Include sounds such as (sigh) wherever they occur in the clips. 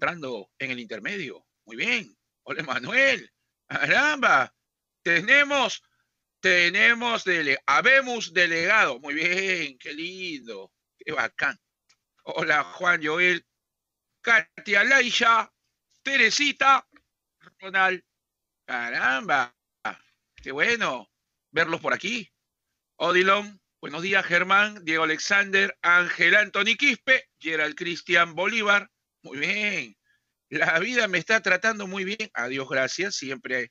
entrando en el intermedio. Muy bien. Hola, Manuel. Caramba. Tenemos, tenemos, dele, habemos delegado. Muy bien, qué lindo. Qué bacán. Hola, Juan Joel. Katia Laisha. Teresita. Ronald. Caramba. Qué bueno verlos por aquí. Odilon. Buenos días, Germán, Diego Alexander, Ángel Anthony Quispe, Gerald Cristian Bolívar, muy bien. La vida me está tratando muy bien. A Dios gracias. Siempre,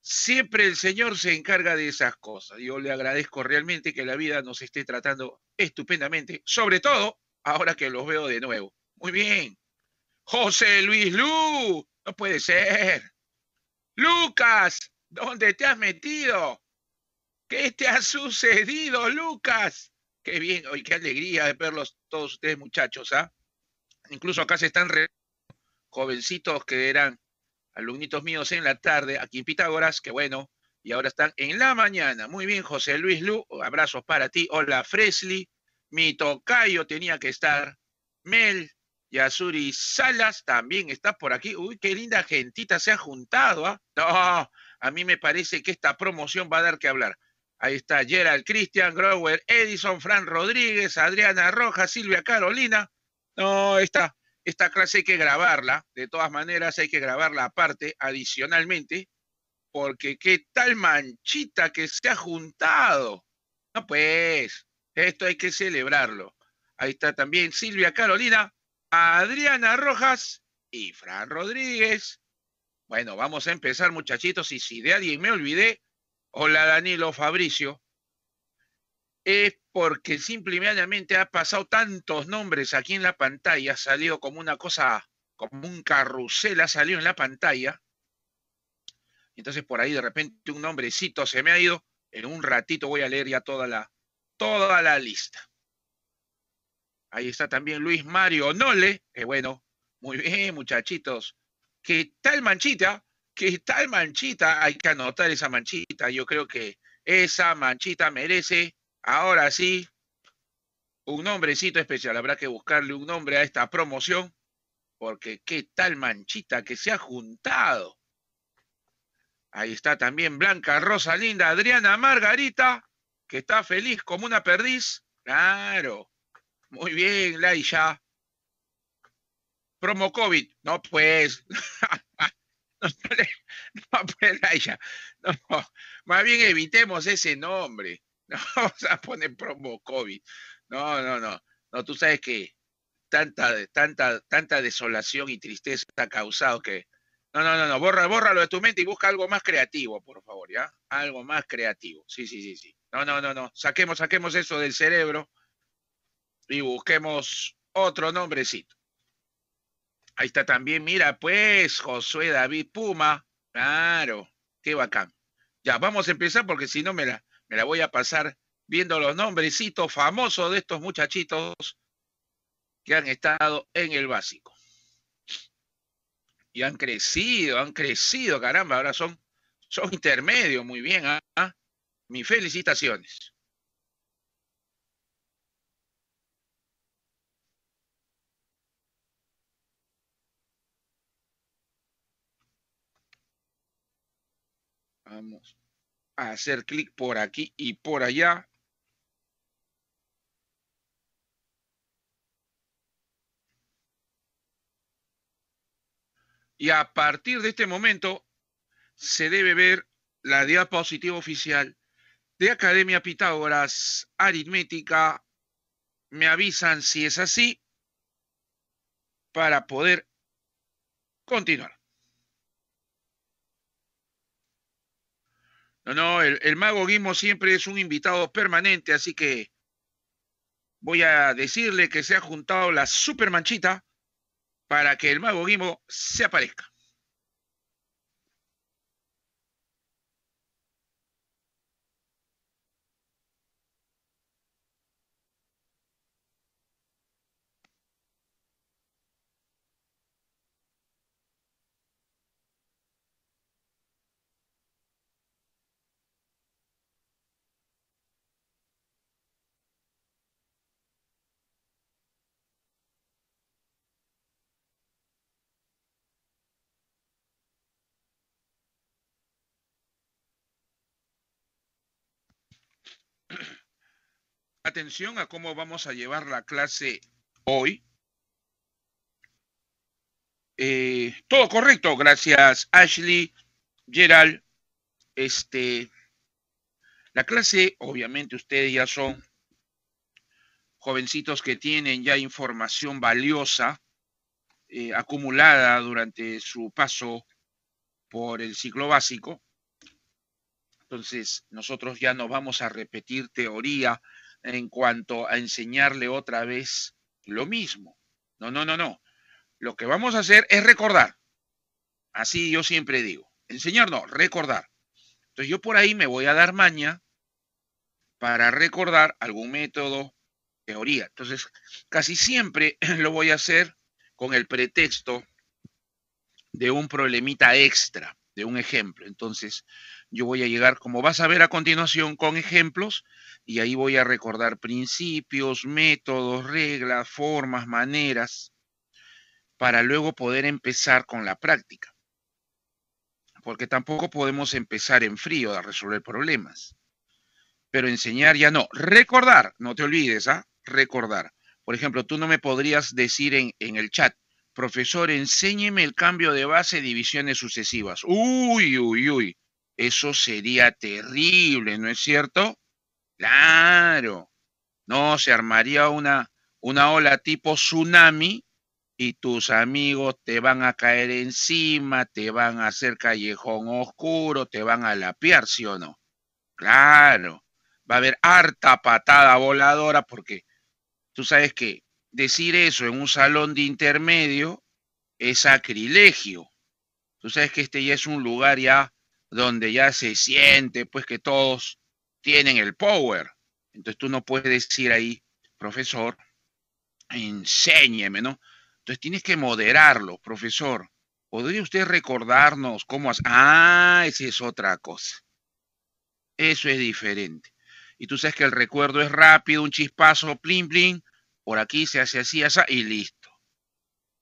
siempre el Señor se encarga de esas cosas. Yo le agradezco realmente que la vida nos esté tratando estupendamente. Sobre todo ahora que los veo de nuevo. Muy bien. José Luis Lu. No puede ser. Lucas, ¿dónde te has metido? ¿Qué te ha sucedido, Lucas? Qué bien, hoy qué alegría de verlos todos ustedes, muchachos, ¿ah? incluso acá se están re jovencitos que eran alumnitos míos en la tarde, aquí en Pitágoras, que bueno, y ahora están en la mañana. Muy bien, José Luis Lu, abrazos para ti. Hola, Fresley, mi tocayo tenía que estar. Mel, Yasuri Salas también está por aquí. Uy, qué linda gentita se ha juntado. ¿ah? No, a mí me parece que esta promoción va a dar que hablar. Ahí está Gerald, Christian, Grower, Edison, Fran Rodríguez, Adriana Rojas, Silvia Carolina, no, esta, clase hay que grabarla, de todas maneras hay que grabarla aparte, adicionalmente, porque qué tal manchita que se ha juntado. No, pues, esto hay que celebrarlo. Ahí está también Silvia Carolina, Adriana Rojas y Fran Rodríguez. Bueno, vamos a empezar, muchachitos. Y si de alguien me olvidé, hola Danilo Fabricio, es porque simplemente ha pasado tantos nombres aquí en la pantalla, ha salido como una cosa, como un carrusel ha salido en la pantalla. Entonces por ahí de repente un nombrecito se me ha ido. En un ratito voy a leer ya toda la, toda la lista. Ahí está también Luis Mario Nole. que eh, bueno, muy bien, muchachitos. ¿Qué tal manchita? ¿Qué tal manchita? Hay que anotar esa manchita. Yo creo que esa manchita merece Ahora sí, un nombrecito especial. Habrá que buscarle un nombre a esta promoción, porque qué tal manchita que se ha juntado. Ahí está también Blanca Rosa Linda, Adriana Margarita, que está feliz como una perdiz. Claro. Muy bien, Laisha. Promo COVID. No, pues. (laughs) no, pues, Laisha. Más bien evitemos ese nombre. No (laughs) vamos a poner promo COVID. No, no, no. No, tú sabes que tanta, tanta, tanta desolación y tristeza ha causado que. No, no, no, no. Borra, bórralo de tu mente y busca algo más creativo, por favor, ¿ya? Algo más creativo. Sí, sí, sí, sí. No, no, no, no. Saquemos, saquemos eso del cerebro y busquemos otro nombrecito. Ahí está también, mira, pues, Josué David Puma. Claro, qué bacán. Ya, vamos a empezar porque si no me la, me la voy a pasar viendo los nombrecitos famosos de estos muchachitos que han estado en el básico. Y han crecido, han crecido, caramba, ahora son, son intermedios, muy bien. a ¿ah? Mis felicitaciones. Vamos hacer clic por aquí y por allá. Y a partir de este momento se debe ver la diapositiva oficial de Academia Pitágoras Aritmética. Me avisan si es así para poder continuar. No, no, el, mago Guimo siempre es un invitado permanente, así que voy a decirle que se ha juntado la super manchita para que el mago Guimo se aparezca. atención a cómo vamos a llevar la clase hoy. Eh, todo correcto, gracias Ashley, Gerald. Este, la clase, obviamente ustedes ya son jovencitos que tienen ya información valiosa eh, acumulada durante su paso por el ciclo básico. Entonces, nosotros ya no vamos a repetir teoría en cuanto a enseñarle otra vez lo mismo. No, no, no, no. Lo que vamos a hacer es recordar. Así yo siempre digo. Enseñar no, recordar. Entonces yo por ahí me voy a dar maña para recordar algún método, teoría. Entonces casi siempre (clears throat) lo voy a hacer con el pretexto de un problemita extra de un ejemplo. Entonces, yo voy a llegar, como vas a ver a continuación, con ejemplos y ahí voy a recordar principios, métodos, reglas, formas, maneras, para luego poder empezar con la práctica. Porque tampoco podemos empezar en frío a resolver problemas. Pero enseñar ya no. Recordar, no te olvides, ¿ah? Recordar. Por ejemplo, tú no me podrías decir en el chat, profesor, enséñeme el cambio de base, divisiones sucesivas. Uy, uy, uy, eso sería terrible, ¿no es cierto? Claro, no, se armaría una, una ola tipo tsunami y tus amigos te van a caer encima, te van a hacer callejón oscuro, te van a lapiar, ¿sí o no? Claro, va a haber harta patada voladora porque tú sabes que decir eso en un salón de intermedio es sacrilegio. Tú sabes que este ya es un lugar ya donde ya se siente pues que todos tienen el power. Entonces tú no puedes decir ahí, profesor, enséñeme, ¿no? Entonces tienes que moderarlo, profesor. ¿Podría usted recordarnos cómo es Ah, esa es otra cosa. Eso es diferente. Y tú sabes que el recuerdo es rápido, un chispazo, plin, plin, por aquí se hace así, así y listo.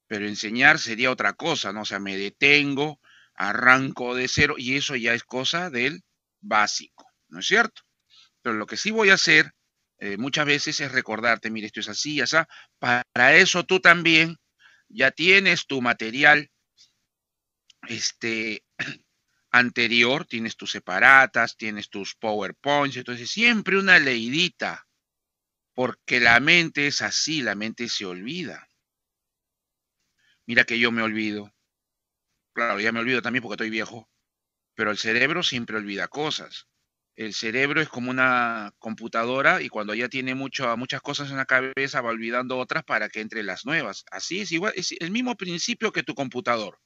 Pero enseñar sería otra cosa, ¿no? O sea, me detengo, arranco de cero y eso ya es cosa del básico, ¿no es cierto? Pero lo que sí voy a hacer eh, muchas veces es recordarte, mire, esto es así, así. Para eso tú también ya tienes tu material este, (clears throat) anterior, tienes tus separatas, tienes tus PowerPoints, entonces siempre una leidita porque la mente es así, la mente se olvida. Mira que yo me olvido. Claro, ya me olvido también porque estoy viejo. Pero el cerebro siempre olvida cosas. El cerebro es como una computadora y cuando ya tiene muchas cosas en la cabeza va olvidando otras para que entre las nuevas. Así es igual, es el mismo principio que tu computador,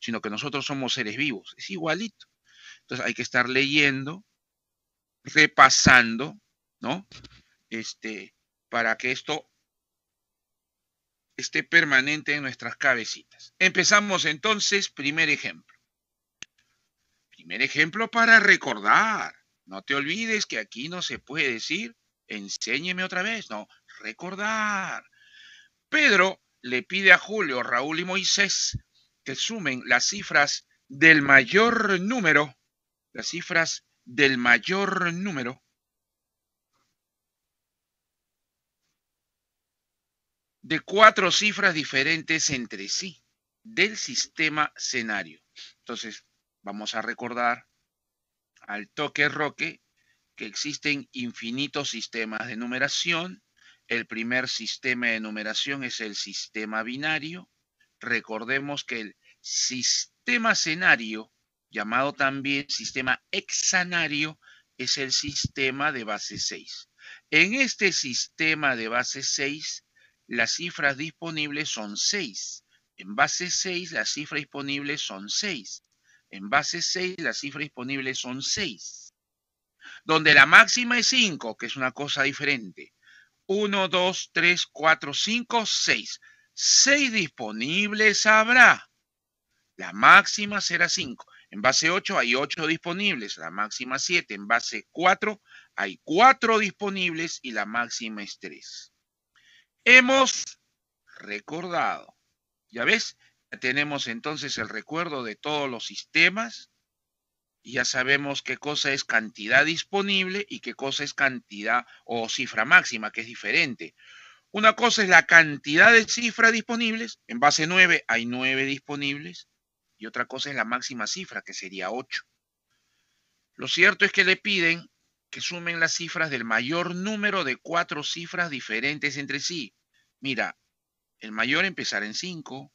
sino que nosotros somos seres vivos. Es igualito. Entonces hay que estar leyendo, repasando, ¿no? Este, para que esto esté permanente en nuestras cabecitas. Empezamos entonces, primer ejemplo. Primer ejemplo para recordar. No te olvides que aquí no se puede decir, enséñeme otra vez, no, recordar. Pedro le pide a Julio, Raúl y Moisés que sumen las cifras del mayor número, las cifras del mayor número de cuatro cifras diferentes entre sí del sistema escenario. Entonces, vamos a recordar al toque roque que existen infinitos sistemas de numeración. El primer sistema de numeración es el sistema binario. Recordemos que el sistema escenario, llamado también sistema hexanario, es el sistema de base 6. En este sistema de base 6 las cifras disponibles son 6. En base 6, las cifras disponibles son 6. En base 6, las cifras disponibles son 6. Donde la máxima es 5, que es una cosa diferente. 1, 2, 3, 4, 5, 6. 6 disponibles habrá. La máxima será 5. En base 8 hay 8 disponibles, la máxima 7. En base 4 hay 4 disponibles y la máxima es 3 hemos recordado. Ya ves, ya tenemos entonces el recuerdo de todos los sistemas y ya sabemos qué cosa es cantidad disponible y qué cosa es cantidad o cifra máxima, que es diferente. Una cosa es la cantidad de cifras disponibles, en base 9 hay 9 disponibles, y otra cosa es la máxima cifra, que sería 8. Lo cierto es que le piden que sumen las cifras del mayor número de cuatro cifras diferentes entre sí. Mira, el mayor empezará en 5,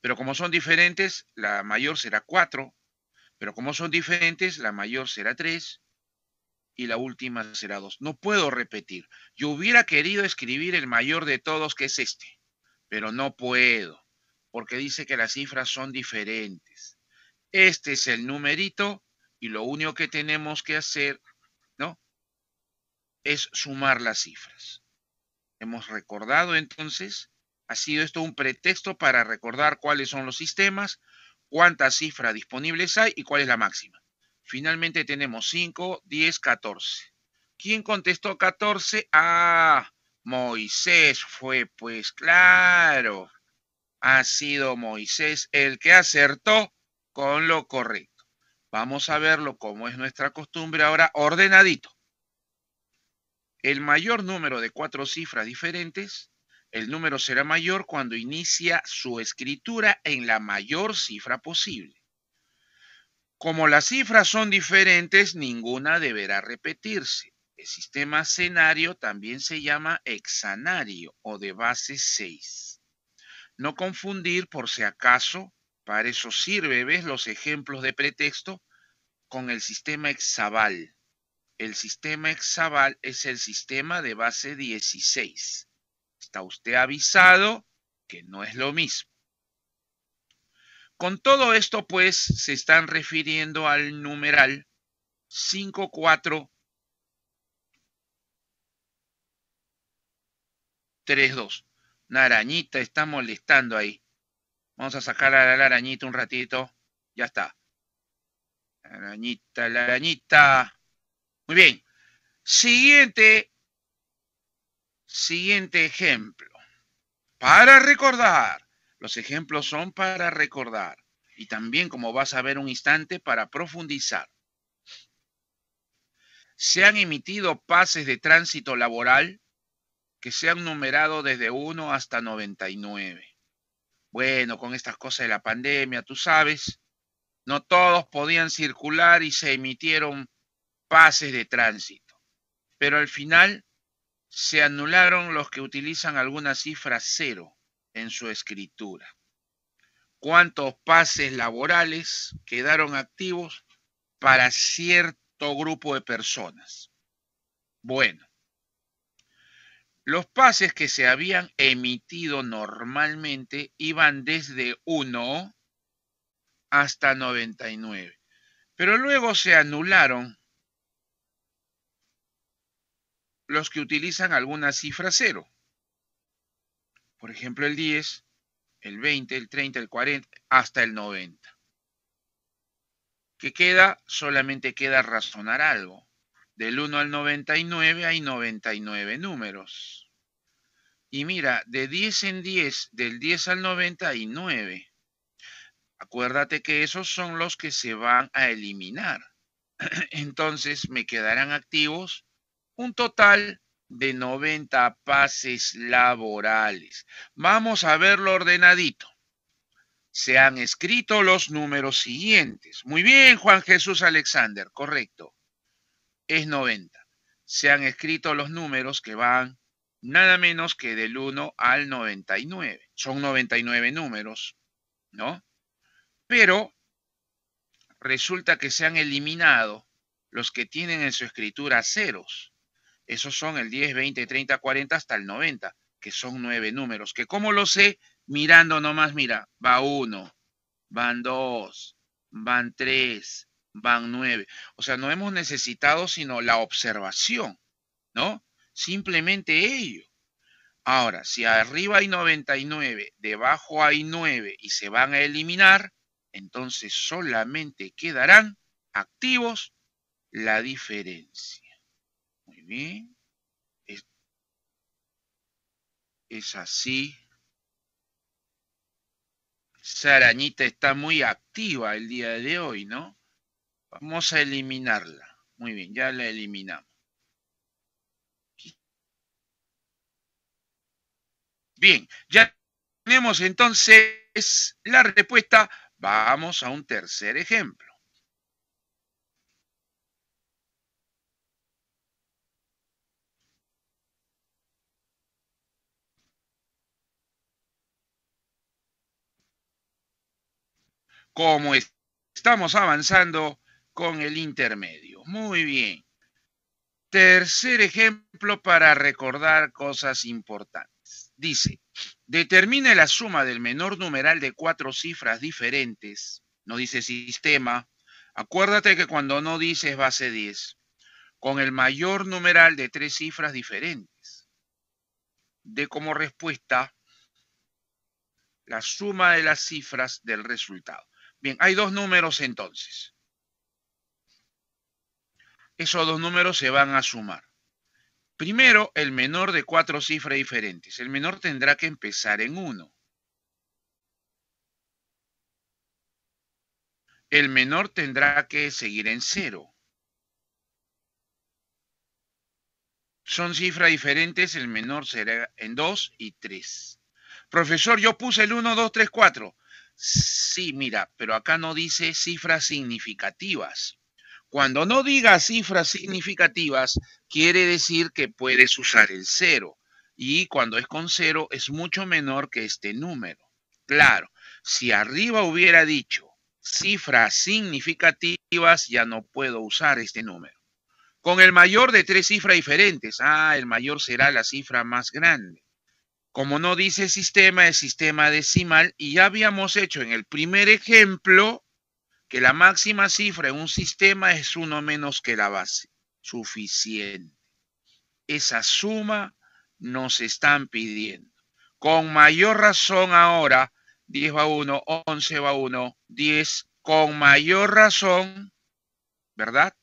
pero como son diferentes, la mayor será cuatro. pero como son diferentes, la mayor será 3 y la última será 2. No puedo repetir. Yo hubiera querido escribir el mayor de todos, que es este, pero no puedo, porque dice que las cifras son diferentes. Este es el numerito y lo único que tenemos que hacer, ¿no? Es sumar las cifras. Hemos recordado entonces, ha sido esto un pretexto para recordar cuáles son los sistemas, cuántas cifras disponibles hay y cuál es la máxima. Finalmente tenemos 5, 10, 14. ¿Quién contestó 14? Ah, Moisés fue, pues claro. Ha sido Moisés el que acertó con lo correcto. Vamos a verlo como es nuestra costumbre ahora, ordenadito. El mayor número de cuatro cifras diferentes, el número será mayor cuando inicia su escritura en la mayor cifra posible. Como las cifras son diferentes, ninguna deberá repetirse. El sistema escenario también se llama hexanario o de base 6. No confundir por si acaso para eso sirve, ¿ves? Los ejemplos de pretexto con el sistema hexaval. El sistema hexaval es el sistema de base 16. Está usted avisado que no es lo mismo. Con todo esto, pues, se están refiriendo al numeral 5432. Narañita está molestando ahí. Vamos a sacar a la arañita un ratito. Ya está. arañita, la arañita. Muy bien. Siguiente. Siguiente ejemplo. Para recordar. Los ejemplos son para recordar. Y también, como vas a ver un instante, para profundizar. Se han emitido pases de tránsito laboral que se han numerado desde 1 hasta 99 bueno, con estas cosas de la pandemia, tú sabes, no todos podían circular y se emitieron pases de tránsito. Pero al final se anularon los que utilizan alguna cifra cero en su escritura. ¿Cuántos pases laborales quedaron activos para cierto grupo de personas? Bueno, los pases que se habían emitido normalmente iban desde 1 hasta 99, pero luego se anularon los que utilizan alguna cifra cero. Por ejemplo, el 10, el 20, el 30, el 40, hasta el 90. Que queda, solamente queda razonar algo. Del 1 al 99 hay 99 números. Y mira, de 10 en 10, del 10 al 99. Acuérdate que esos son los que se van a eliminar. (clears throat) Entonces me quedarán activos un total de 90 pases laborales. Vamos a verlo ordenadito. Se han escrito los números siguientes. Muy bien, Juan Jesús Alexander, correcto es 90. Se han escrito los números que van nada menos que del 1 al 99. Son 99 números, ¿no? Pero resulta que se han eliminado los que tienen en su escritura ceros. Esos son el 10, 20, 30, 40 hasta el 90, que son nueve números. Que como lo sé, mirando nomás, mira, va 1, van dos, van tres, van 9. O sea, no hemos necesitado sino la observación, ¿no? Simplemente ello. Ahora, si arriba hay 99, debajo hay 9 y se van a eliminar, entonces solamente quedarán activos la diferencia. Muy bien. Es, es así. Sarañita está muy activa el día de hoy, ¿no? Vamos a eliminarla. Muy bien, ya la eliminamos. Bien, ya tenemos entonces la respuesta. Vamos a un tercer ejemplo. Como estamos avanzando, con el intermedio. Muy bien. Tercer ejemplo para recordar cosas importantes. Dice, determine la suma del menor numeral de cuatro cifras diferentes. No dice sistema. Acuérdate que cuando no dices base 10, con el mayor numeral de tres cifras diferentes. De como respuesta la suma de las cifras del resultado. Bien, hay dos números entonces esos dos números se van a sumar. Primero, el menor de cuatro cifras diferentes. El menor tendrá que empezar en 1. El menor tendrá que seguir en cero. Son cifras diferentes, el menor será en 2 y 3. Profesor, yo puse el 1, 2, 3, 4. Sí, mira, pero acá no dice cifras significativas. Cuando no diga cifras significativas, quiere decir que puedes usar el cero. Y cuando es con cero, es mucho menor que este número. Claro, si arriba hubiera dicho cifras significativas, ya no puedo usar este número. Con el mayor de tres cifras diferentes, ah, el mayor será la cifra más grande. Como no dice sistema, es sistema decimal y ya habíamos hecho en el primer ejemplo que la máxima cifra en un sistema es uno menos que la base. Suficiente. Esa suma nos están pidiendo. Con mayor razón ahora, 10 va 1, 11 va 1, 10. Con mayor razón, ¿verdad?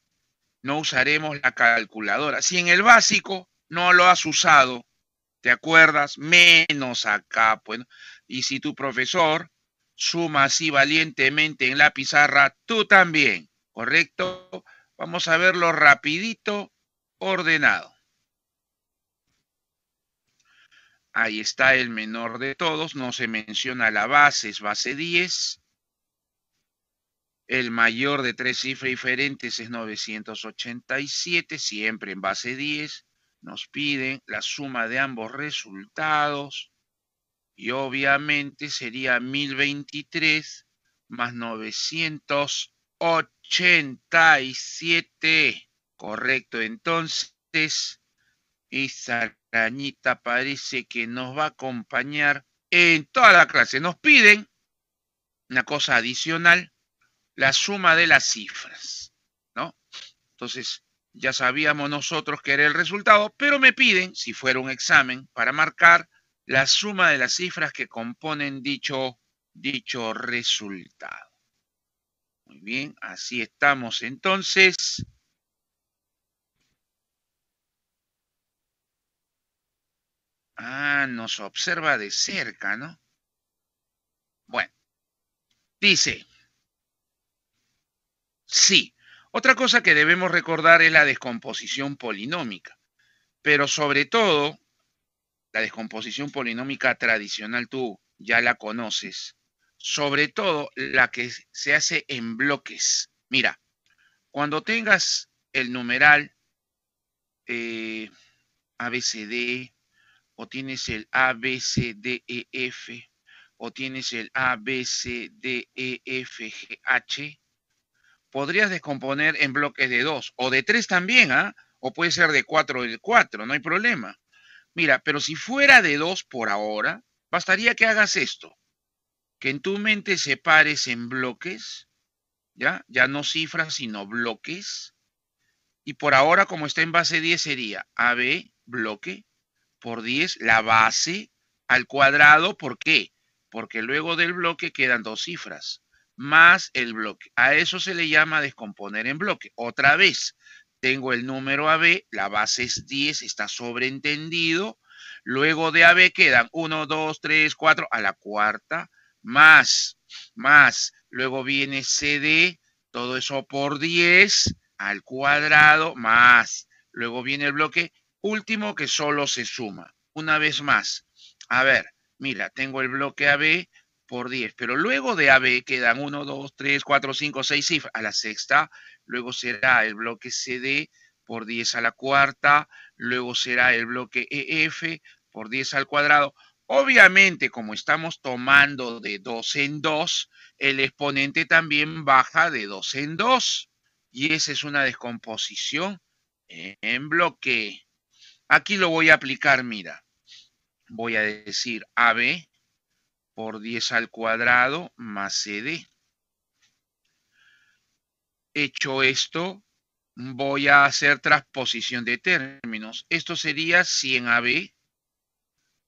No usaremos la calculadora. Si en el básico no lo has usado, ¿te acuerdas? Menos acá, bueno pues, Y si tu profesor suma así valientemente en la pizarra, tú también, ¿correcto? Vamos a verlo rapidito, ordenado. Ahí está el menor de todos, no se menciona la base, es base 10. El mayor de tres cifras diferentes es 987, siempre en base 10. Nos piden la suma de ambos resultados y obviamente sería 1023 más 987. Correcto, entonces esa arañita parece que nos va a acompañar en toda la clase. Nos piden una cosa adicional, la suma de las cifras, ¿no? Entonces, ya sabíamos nosotros que era el resultado, pero me piden, si fuera un examen, para marcar la suma de las cifras que componen dicho, dicho resultado. Muy bien, así estamos entonces. Ah, nos observa de cerca, ¿no? Bueno, dice, sí. Otra cosa que debemos recordar es la descomposición polinómica, pero sobre todo la descomposición polinómica tradicional tú ya la conoces, sobre todo la que se hace en bloques. Mira, cuando tengas el numeral eh, ABCD, o tienes el ABCDEF, o tienes el ABCDEFGH, podrías descomponer en bloques de 2, o de tres también, ¿ah? O puede ser de cuatro, de 4, no hay problema. Mira, pero si fuera de dos por ahora, bastaría que hagas esto, que en tu mente separes en bloques, ¿ya? Ya no cifras, sino bloques. Y por ahora, como está en base 10, sería AB, bloque, por 10, la base al cuadrado. ¿Por qué? Porque luego del bloque quedan dos cifras, más el bloque. A eso se le llama descomponer en bloque. Otra vez, tengo el número AB, la base es 10, está sobreentendido. Luego de AB quedan 1, 2, 3, 4, a la cuarta, más, más. Luego viene CD, todo eso por 10 al cuadrado, más. Luego viene el bloque último que solo se suma. Una vez más, a ver, mira, tengo el bloque AB por 10, pero luego de AB quedan 1, 2, 3, 4, 5, 6 cifras. A la sexta luego será el bloque CD por 10 a la cuarta, luego será el bloque EF por 10 al cuadrado. Obviamente, como estamos tomando de 2 en 2, el exponente también baja de 2 en 2. Y esa es una descomposición en bloque. Aquí lo voy a aplicar, mira. Voy a decir AB por 10 al cuadrado más CD hecho esto, voy a hacer transposición de términos. Esto sería 100 AB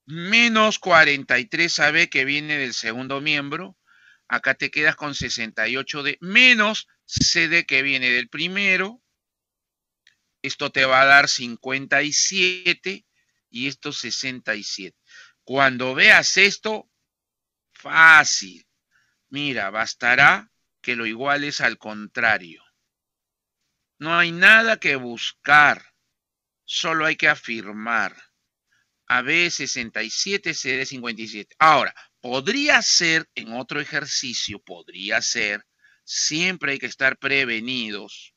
menos 43 AB que viene del segundo miembro. Acá te quedas con 68 d menos CD que viene del primero. Esto te va a dar 57 y esto 67. Cuando veas esto, fácil. Mira, bastará que lo igual es al contrario. No hay nada que buscar, solo hay que afirmar. AB 67, CD 57. Ahora, podría ser, en otro ejercicio, podría ser, siempre hay que estar prevenidos,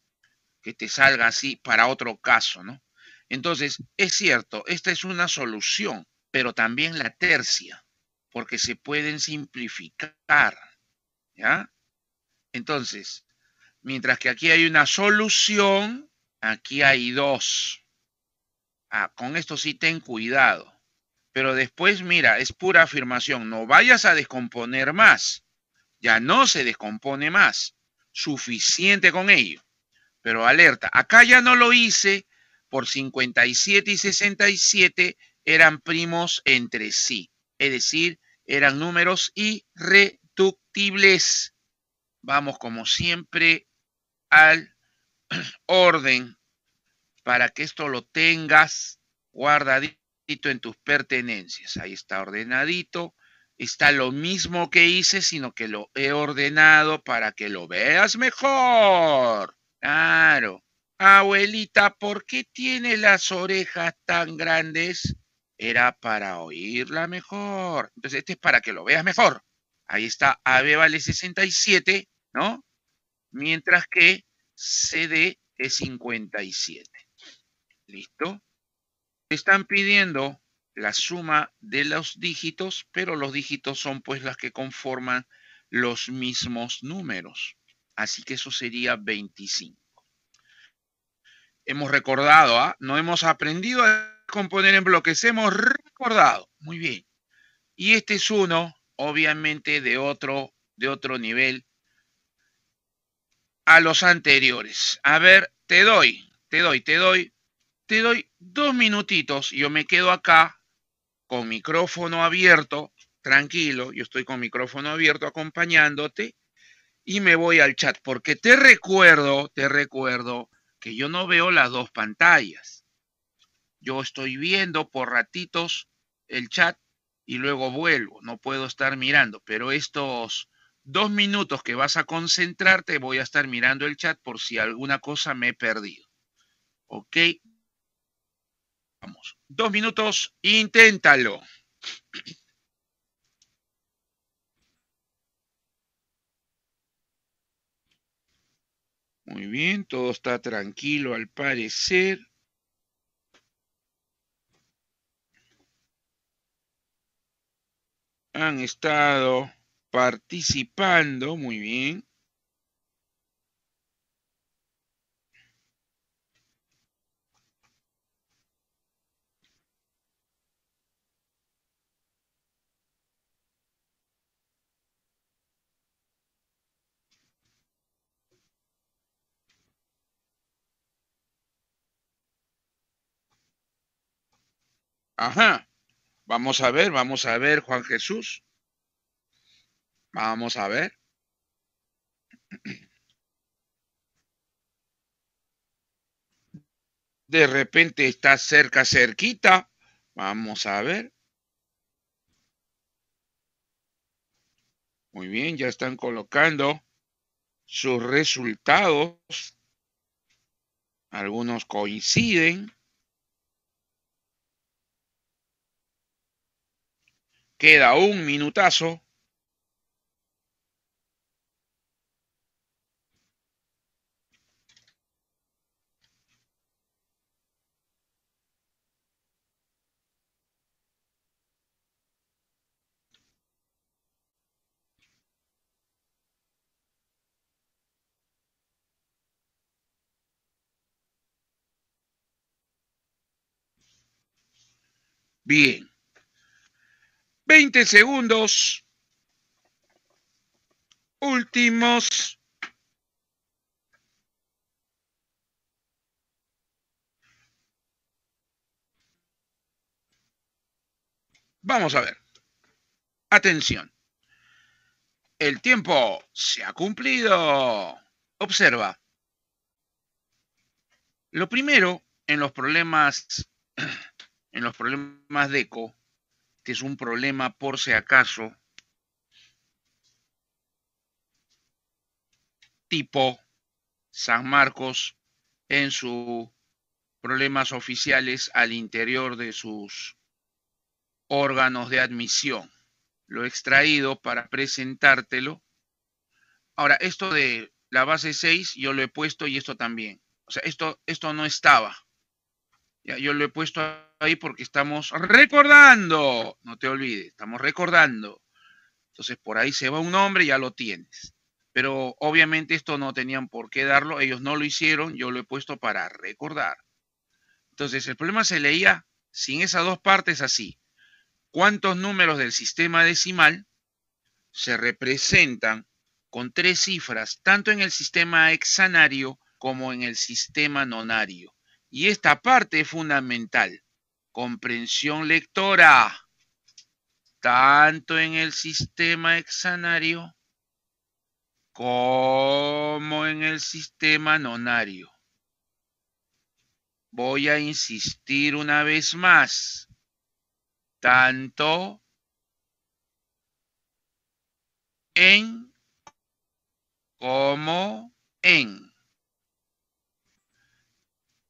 que te salga así para otro caso, ¿no? Entonces, es cierto, esta es una solución, pero también la tercia, porque se pueden simplificar, ¿ya? Entonces, mientras que aquí hay una solución, aquí hay dos. Ah, con esto sí ten cuidado. Pero después, mira, es pura afirmación. No vayas a descomponer más. Ya no se descompone más. Suficiente con ello. Pero alerta, acá ya no lo hice por 57 y 67 eran primos entre sí. Es decir, eran números irreductibles. Vamos como siempre al orden para que esto lo tengas guardadito en tus pertenencias. Ahí está ordenadito. Está lo mismo que hice, sino que lo he ordenado para que lo veas mejor. Claro. Abuelita, ¿por qué tiene las orejas tan grandes? Era para oírla mejor. Entonces, este es para que lo veas mejor. Ahí está AB vale 67, ¿no? Mientras que CD es 57. ¿Listo? Están pidiendo la suma de los dígitos, pero los dígitos son pues las que conforman los mismos números. Así que eso sería 25. Hemos recordado, ¿ah? no hemos aprendido a componer en bloques, hemos recordado. Muy bien. Y este es uno obviamente de otro, de otro nivel a los anteriores. A ver, te doy, te doy, te doy, te doy dos minutitos. Yo me quedo acá con micrófono abierto, tranquilo, yo estoy con micrófono abierto acompañándote y me voy al chat, porque te recuerdo, te recuerdo que yo no veo las dos pantallas. Yo estoy viendo por ratitos el chat y luego vuelvo, no puedo estar mirando, pero estos dos minutos que vas a concentrarte voy a estar mirando el chat por si alguna cosa me he perdido. ¿Ok? Vamos, dos minutos, inténtalo. Muy bien, todo está tranquilo al parecer. han estado participando. Muy bien. Ajá. Vamos a ver, vamos a ver, Juan Jesús. Vamos a ver. De repente está cerca, cerquita. Vamos a ver. Muy bien, ya están colocando sus resultados. Algunos coinciden. Queda un minutazo. Bien. Veinte segundos. Últimos. Vamos a ver. Atención. El tiempo se ha cumplido. Observa. Lo primero en los problemas (clears throat) en los problemas de eco es un problema por si acaso tipo San Marcos en sus problemas oficiales al interior de sus órganos de admisión. Lo he extraído para presentártelo. Ahora, esto de la base 6 yo lo he puesto y esto también. O sea, esto, esto no estaba. yo lo he puesto ahí porque estamos recordando, no te olvides, estamos recordando. Entonces por ahí se va un nombre, ya lo tienes. Pero obviamente esto no tenían por qué darlo, ellos no lo hicieron, yo lo he puesto para recordar. Entonces el problema se leía sin esas dos partes así. ¿Cuántos números del sistema decimal se representan con tres cifras, tanto en el sistema hexanario como en el sistema nonario? Y esta parte es fundamental comprensión lectora, tanto en el sistema exanario como en el sistema nonario. Voy a insistir una vez más, tanto en como en.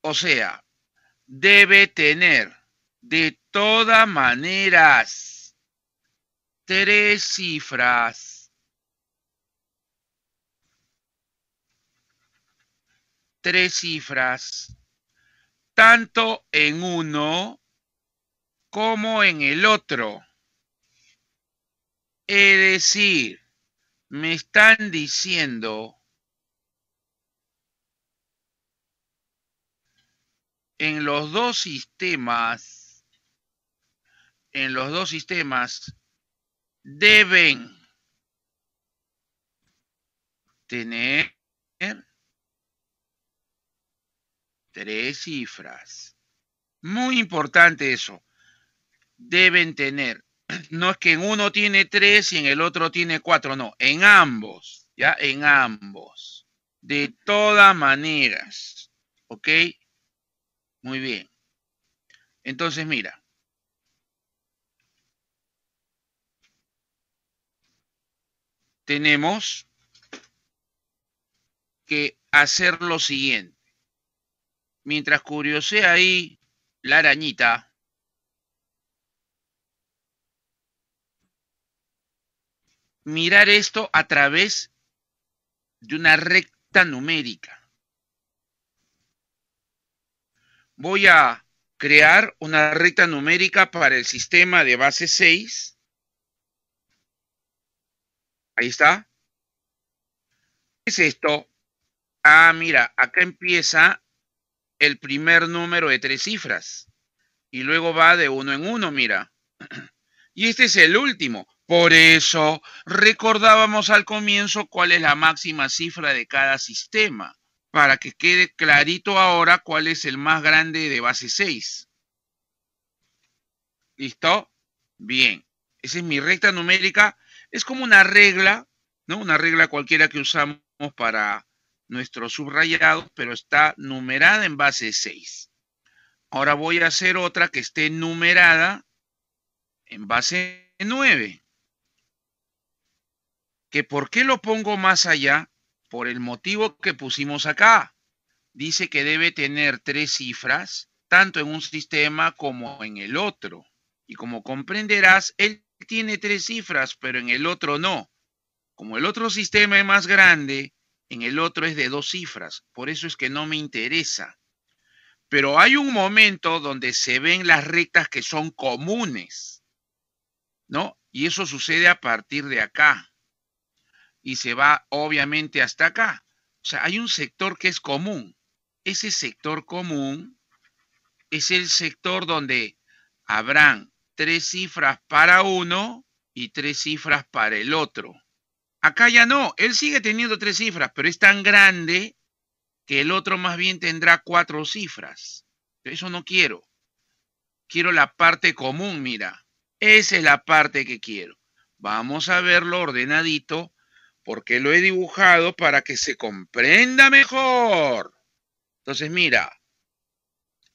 O sea, debe tener de todas maneras, tres cifras. Tres cifras. Tanto en uno como en el otro. Es decir, me están diciendo en los dos sistemas en los dos sistemas deben tener tres cifras. Muy importante eso. Deben tener. No es que en uno tiene tres y en el otro tiene cuatro, no. En ambos, ya, en ambos. De todas maneras. ¿Ok? Muy bien. Entonces, mira. tenemos que hacer lo siguiente. Mientras curiosea ahí la arañita, mirar esto a través de una recta numérica. Voy a crear una recta numérica para el sistema de base 6 Ahí está. ¿Qué es esto? Ah, mira, acá empieza el primer número de tres cifras. Y luego va de uno en uno, mira. (clears throat) Y este es el último. Por eso recordábamos al comienzo cuál es la máxima cifra de cada sistema, para que quede clarito ahora cuál es el más grande de base 6. ¿Listo? Bien. Esa es mi recta numérica es como una regla, ¿no? Una regla cualquiera que usamos para nuestro subrayados, pero está numerada en base 6. Ahora voy a hacer otra que esté numerada en base 9. ¿Que por qué lo pongo más allá? Por el motivo que pusimos acá. Dice que debe tener tres cifras, tanto en un sistema como en el otro. Y como comprenderás, el tiene tres cifras, pero en el otro no. Como el otro sistema es más grande, en el otro es de dos cifras. Por eso es que no me interesa. Pero hay un momento donde se ven las rectas que son comunes, ¿no? Y eso sucede a partir de acá. Y se va obviamente hasta acá. O sea, hay un sector que es común. Ese sector común es el sector donde habrán tres cifras para uno y tres cifras para el otro. Acá ya no, él sigue teniendo tres cifras, pero es tan grande que el otro más bien tendrá cuatro cifras. Eso no quiero. Quiero la parte común, mira. Esa es la parte que quiero. Vamos a verlo ordenadito porque lo he dibujado para que se comprenda mejor. Entonces, mira,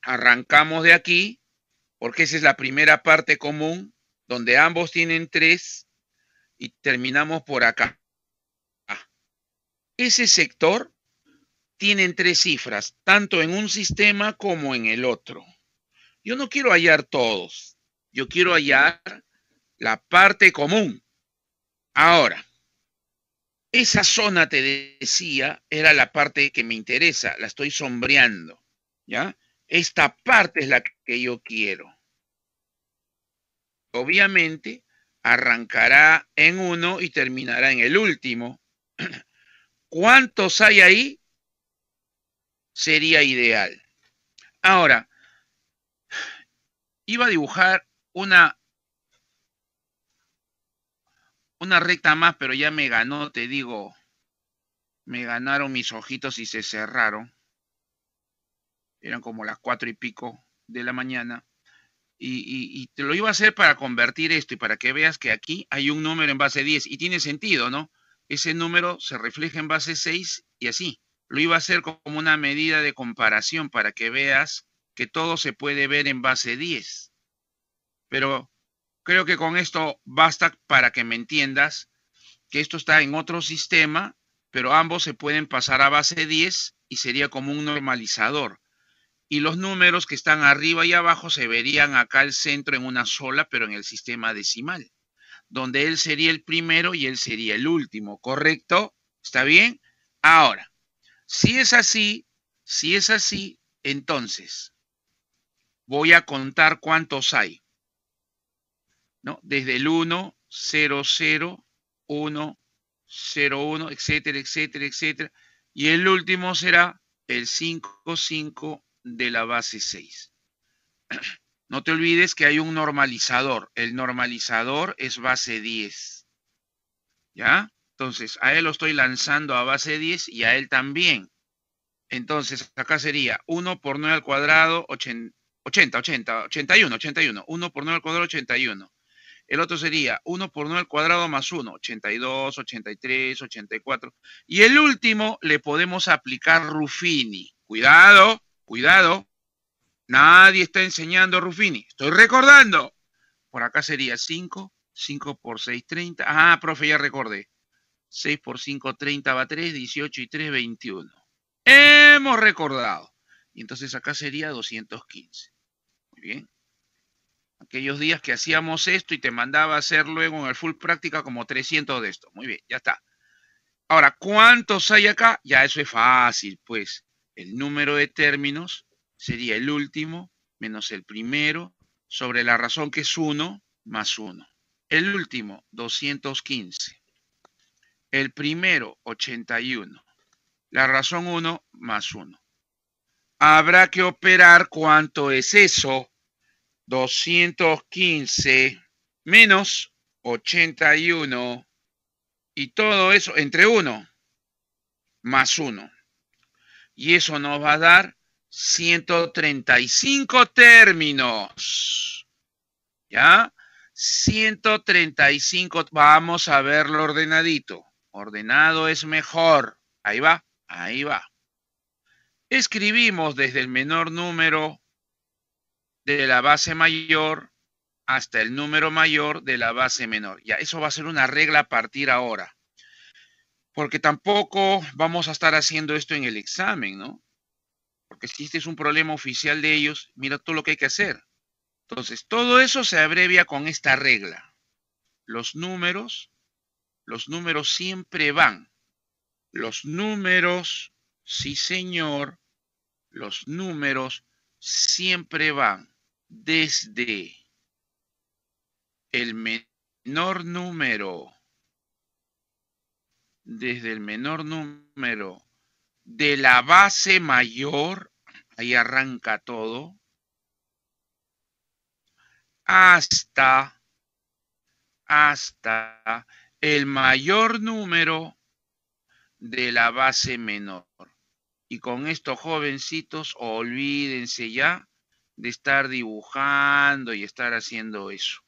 arrancamos de aquí porque esa es la primera parte común, donde ambos tienen tres y terminamos por acá. Ese sector tiene tres cifras, tanto en un sistema como en el otro. Yo no quiero hallar todos, yo quiero hallar la parte común. Ahora, esa zona, te decía, era la parte que me interesa, la estoy sombreando, ¿ya? Esta parte es la que yo quiero obviamente arrancará en uno y terminará en el último. (clears throat) ¿Cuántos hay ahí? Sería ideal. Ahora, iba a dibujar una, una recta más, pero ya me ganó, te digo, me ganaron mis ojitos y se cerraron. Eran como las cuatro y pico de la mañana y, te lo iba a hacer para convertir esto y para que veas que aquí hay un número en base 10 y tiene sentido, ¿no? Ese número se refleja en base 6 y así. Lo iba a hacer como una medida de comparación para que veas que todo se puede ver en base 10. Pero creo que con esto basta para que me entiendas que esto está en otro sistema, pero ambos se pueden pasar a base 10 y sería como un normalizador y los números que están arriba y abajo se verían acá al centro en una sola, pero en el sistema decimal, donde él sería el primero y él sería el último, ¿correcto? ¿Está bien? Ahora, si es así, si es así, entonces voy a contar cuántos hay. ¿No? Desde el 1, 0, 0, 1, 0, 1, etcétera, etcétera, etcétera. Y el último será el 5, 5, de la base 6. (clears throat) No te olvides que hay un normalizador. El normalizador es base 10. ¿Ya? Entonces, a él lo estoy lanzando a base 10 y a él también. Entonces, acá sería 1 por 9 al cuadrado, 80, 80, 81, 81. 1 por 9 al cuadrado, 81. El otro sería 1 por 9 al cuadrado más 1, 82, 83, 84. Y el último le podemos aplicar Ruffini. Cuidado, Cuidado, nadie está enseñando Ruffini. Estoy recordando. Por acá sería 5, 5 por 6, 30. Ah, profe, ya recordé. 6 por 5, 30 va 3, 18 y 3, 21. Hemos recordado. Y entonces acá sería 215. Muy bien. Aquellos días que hacíamos esto y te mandaba a hacer luego en el full práctica como 300 de esto. Muy bien, ya está. Ahora, ¿cuántos hay acá? Ya eso es fácil, pues el número de términos sería el último menos el primero sobre la razón que es 1 más 1. El último, 215. El primero, 81. La razón 1 más 1. Habrá que operar cuánto es eso. 215 menos 81 y todo eso entre 1 más 1. Y eso nos va a dar 135 términos. ¿Ya? 135. Vamos a verlo ordenadito. Ordenado es mejor. Ahí va, ahí va. Escribimos desde el menor número de la base mayor hasta el número mayor de la base menor. Ya, eso va a ser una regla a partir ahora porque tampoco vamos a estar haciendo esto en el examen, ¿no? Porque si este es un problema oficial de ellos, mira todo lo que hay que hacer. Entonces, todo eso se abrevia con esta regla. Los números, los números siempre van. Los números, sí señor, los números siempre van desde el menor número desde el menor número de la base mayor, ahí arranca todo, hasta, hasta el mayor número de la base menor. Y con estos jovencitos, olvídense ya de estar dibujando y estar haciendo eso.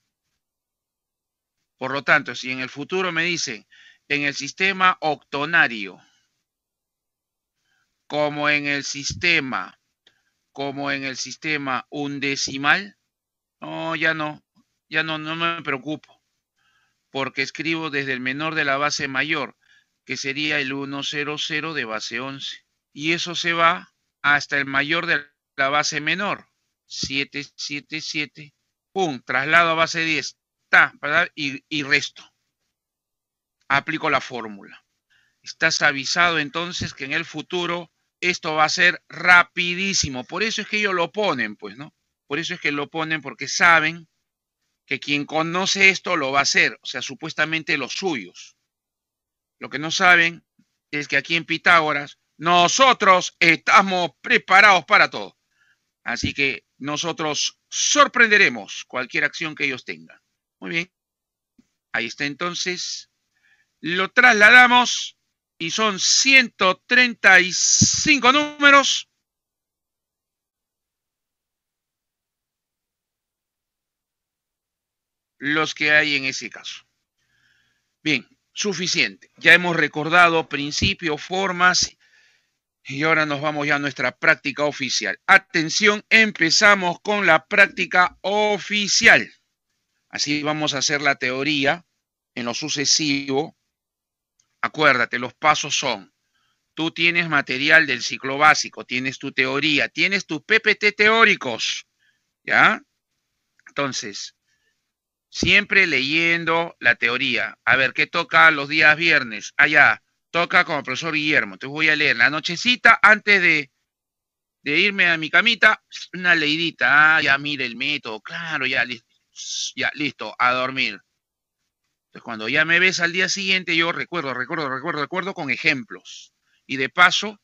Por lo tanto, si en el futuro me dicen, en el sistema octonario, como en el sistema, como en el sistema undecimal, no, ya no, ya no, no me preocupo, porque escribo desde el menor de la base mayor, que sería el 100 de base 11. Y eso se va hasta el mayor de la base menor, 777, pum, traslado a base 10, ta, y, y resto aplico la fórmula. Estás avisado entonces que en el futuro esto va a ser rapidísimo. Por eso es que ellos lo ponen, pues, ¿no? Por eso es que lo ponen porque saben que quien conoce esto lo va a hacer, o sea, supuestamente los suyos. Lo que no saben es que aquí en Pitágoras nosotros estamos preparados para todo. Así que nosotros sorprenderemos cualquier acción que ellos tengan. Muy bien. Ahí está entonces lo trasladamos y son 135 números. los que hay en ese caso. Bien, suficiente. Ya hemos recordado principios, formas y ahora nos vamos ya a nuestra práctica oficial. Atención, empezamos con la práctica oficial. Así vamos a hacer la teoría en lo sucesivo acuérdate, los pasos son, tú tienes material del ciclo básico, tienes tu teoría, tienes tus PPT teóricos, ¿ya? Entonces, siempre leyendo la teoría. A ver, ¿qué toca los días viernes? Allá, ah, toca con el profesor Guillermo. te voy a leer la nochecita antes de, de irme a mi camita, una leidita. Ah, ya mire el método, claro, ya, ya listo, a dormir. Pues cuando ya me ves al día siguiente, yo recuerdo, recuerdo, recuerdo, recuerdo con ejemplos. Y de paso,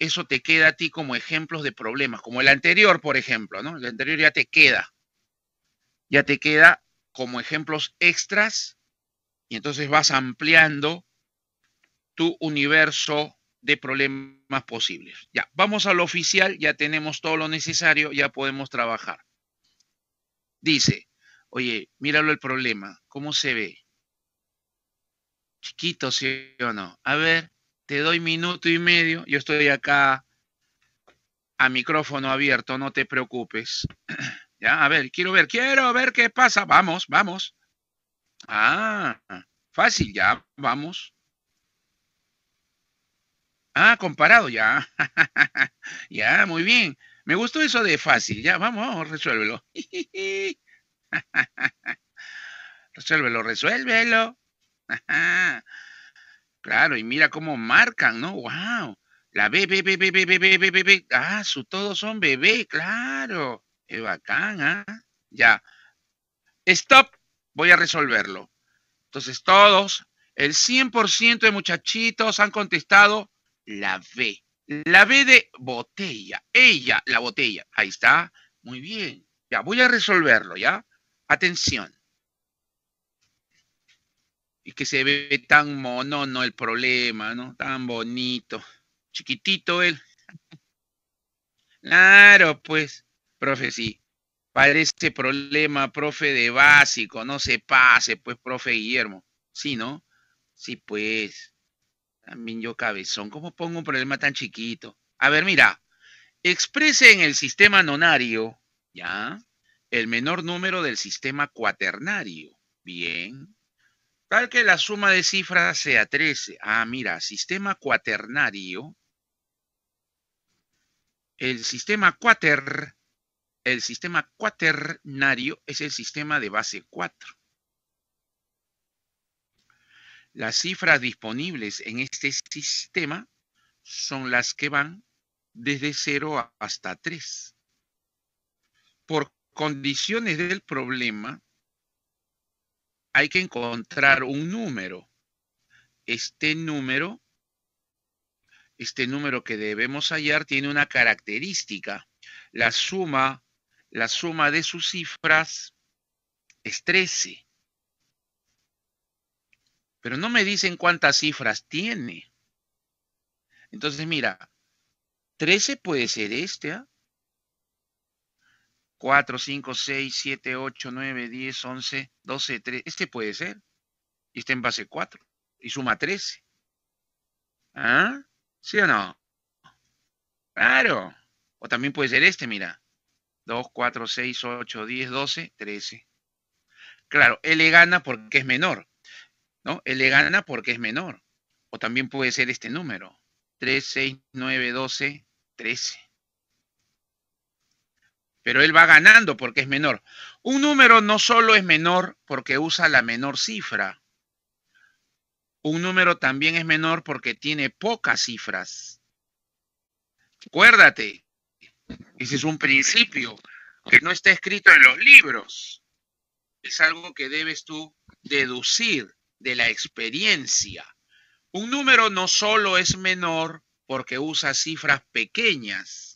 eso te queda a ti como ejemplos de problemas, como el anterior, por ejemplo, ¿no? El anterior ya te queda. Ya te queda como ejemplos extras y entonces vas ampliando tu universo de problemas posibles. Ya, vamos a lo oficial, ya tenemos todo lo necesario, ya podemos trabajar. Dice, oye, míralo el problema, ¿cómo se ve? chiquito, sí o no. A ver, te doy minuto y medio, yo estoy acá a micrófono abierto, no te preocupes. (clears throat) Ya, a ver, quiero ver, quiero ver qué pasa. Vamos, vamos. Ah, fácil, ya, vamos. Ah, comparado, ya. (laughs) ya, muy bien. Me gustó eso de fácil, ya, vamos, (laughs) resuélvelo. resuélvelo, resuélvelo. Claro, y mira cómo marcan, ¿no? ¡Wow! La B, B, B, B, B, B, B, B. Ah, su, todos son bebé, claro. Qué bacán, ¿ah? Ya. Stop, voy a resolverlo. Entonces, todos, el 100% de muchachitos han contestado la B. La B de botella. Ella, la botella. Ahí está. Muy bien. Ya, voy a resolverlo, ¿ya? Atención y que se ve tan mono, ¿no? El problema, ¿no? Tan bonito. Chiquitito él. Claro, pues, profe, sí. Parece este problema, profe, de básico. No se pase, pues, profe Guillermo. Sí, ¿no? Sí, pues. También yo cabezón. ¿Cómo pongo un problema tan chiquito? A ver, mira. Exprese en el sistema nonario, ¿ya? El menor número del sistema cuaternario. Bien. Tal que la suma de cifras sea 13. Ah, mira, sistema cuaternario. El sistema cuater, el sistema cuaternario es el sistema de base 4. Las cifras disponibles en este sistema son las que van desde 0 hasta 3. Por condiciones del problema, hay que encontrar un número. Este número, este número que debemos hallar tiene una característica. La suma, la suma de sus cifras es 13. Pero no me dicen cuántas cifras tiene. Entonces, mira, 13 puede ser este, ¿ah? 4, 5, 6, 7, 8, 9, 10, 11, 12, 13. Este puede ser. Y está en base 4. Y suma 13. ¿Ah? ¿Sí o no? Claro. O también puede ser este, mira. 2, 4, 6, 8, 10, 12, 13. Claro, él le gana porque es menor. ¿No? Él le gana porque es menor. O también puede ser este número. 3, 6, 9, 12, 13 pero él va ganando porque es menor. Un número no solo es menor porque usa la menor cifra. Un número también es menor porque tiene pocas cifras. Acuérdate, ese es un principio que no está escrito en los libros. Es algo que debes tú deducir de la experiencia. Un número no solo es menor porque usa cifras pequeñas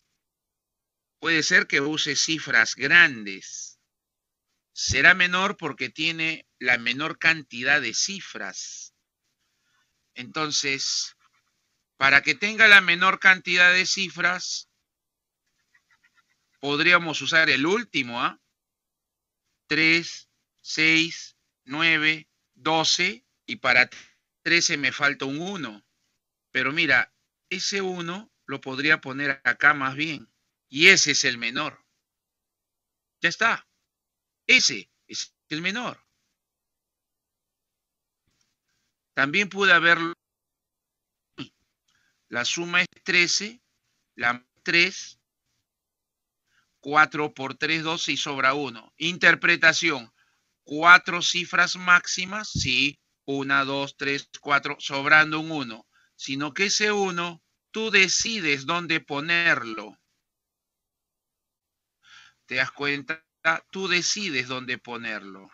Puede ser que use cifras grandes. Será menor porque tiene la menor cantidad de cifras. Entonces, para que tenga la menor cantidad de cifras, podríamos usar el último, ¿ah? 3, 6, 9, 12, y para 13 me falta un 1. Pero mira, ese 1 lo podría poner acá más bien y ese es el menor. Ya está. Ese es el menor. También pude haberlo. La suma es 13, la 3, 4 por 3, 2 y sobra 1. Interpretación, cuatro cifras máximas, sí, 1, 2, 3, 4, sobrando un 1, sino que ese 1 tú decides dónde ponerlo. ¿Te das cuenta? Tú decides dónde ponerlo.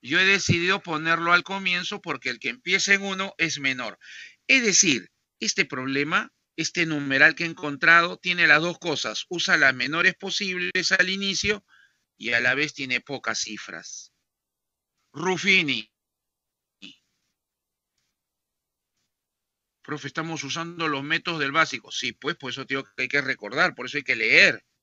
Yo he decidido ponerlo al comienzo porque el que empieza en uno es menor. Es decir, este problema, este numeral que he encontrado, tiene las dos cosas. Usa las menores posibles al inicio y a la vez tiene pocas cifras. Ruffini. Profe, estamos usando los métodos del básico. Sí, pues por eso tengo hay que recordar, por eso hay que leer.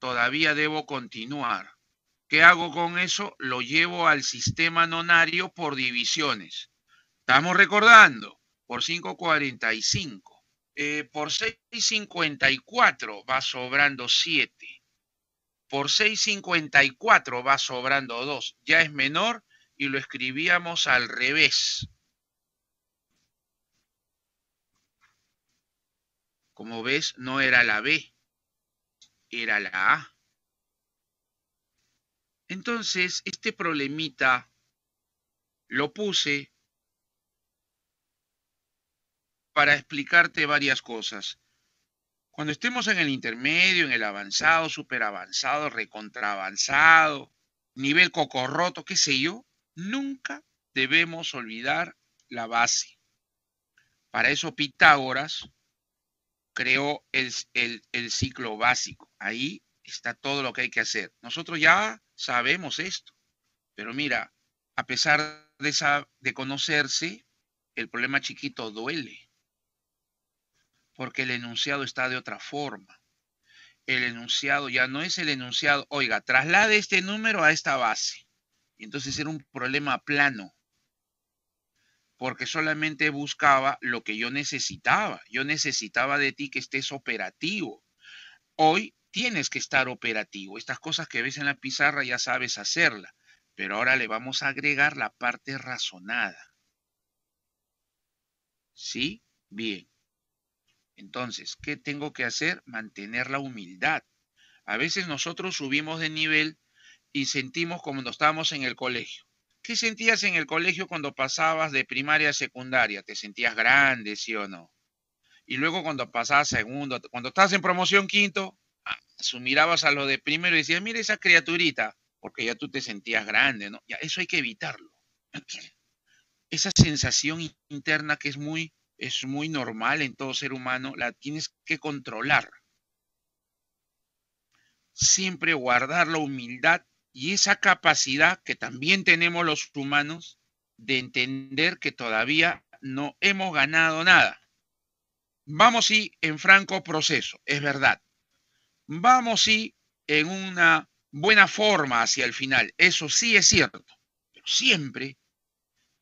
todavía debo continuar. ¿Qué hago con eso? Lo llevo al sistema nonario por divisiones. Estamos recordando, por 5.45. Eh, por 6.54 va sobrando 7. Por 6.54 va sobrando 2. Ya es menor y lo escribíamos al revés. Como ves, no era la B, era la A. Entonces, este problemita lo puse para explicarte varias cosas. Cuando estemos en el intermedio, en el avanzado, super avanzado, recontraavanzado, nivel cocorroto, qué sé yo, nunca debemos olvidar la base. Para eso Pitágoras creó el ciclo básico. Ahí está todo lo que hay que hacer. Nosotros ya sabemos esto, pero mira, a pesar de, de conocerse, el problema chiquito duele, porque el enunciado está de otra forma. El enunciado ya no es el enunciado, oiga, traslade este número a esta base. Y Entonces era un problema plano, porque solamente buscaba lo que yo necesitaba. Yo necesitaba de ti que estés operativo. Hoy tienes que estar operativo. Estas cosas que ves en la pizarra ya sabes hacerla, pero ahora le vamos a agregar la parte razonada. ¿Sí? Bien. Entonces, ¿qué tengo que hacer? Mantener la humildad. A veces nosotros subimos de nivel y sentimos como cuando estábamos en el colegio. ¿Qué sentías en el colegio cuando pasabas de primaria a secundaria? ¿Te sentías grande, sí o no? Y luego cuando pasabas segundo, cuando estás en promoción quinto, mirabas a lo de primero y decías, mira esa criaturita, porque ya tú te sentías grande, ¿no? Ya, eso hay que evitarlo. (clears throat) Esa sensación interna que es muy, es muy normal en todo ser humano, la tienes que controlar. Siempre guardar la humildad y esa capacidad que también tenemos los humanos de entender que todavía no hemos ganado nada. Vamos y en franco proceso, es verdad vamos sí en una buena forma hacia el final. Eso sí es cierto, pero siempre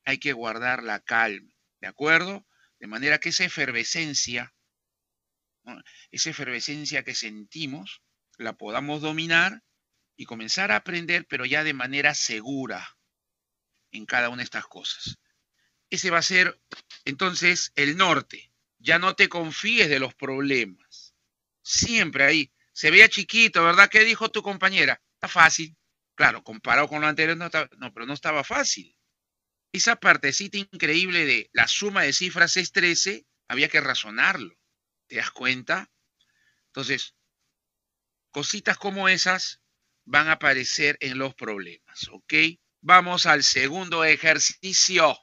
hay que guardar la calma, ¿de acuerdo? De manera que esa efervescencia, esa efervescencia que sentimos, la podamos dominar y comenzar a aprender, pero ya de manera segura en cada una de estas cosas. Ese va a ser entonces el norte. Ya no te confíes de los problemas. Siempre hay se veía chiquito, ¿verdad? ¿Qué dijo tu compañera? Está fácil. Claro, comparado con lo anterior, no, no pero no estaba fácil. Esa partecita increíble de la suma de cifras es 13, había que razonarlo. ¿Te das cuenta? Entonces, cositas como esas van a aparecer en los problemas, ¿ok? Vamos al segundo ejercicio.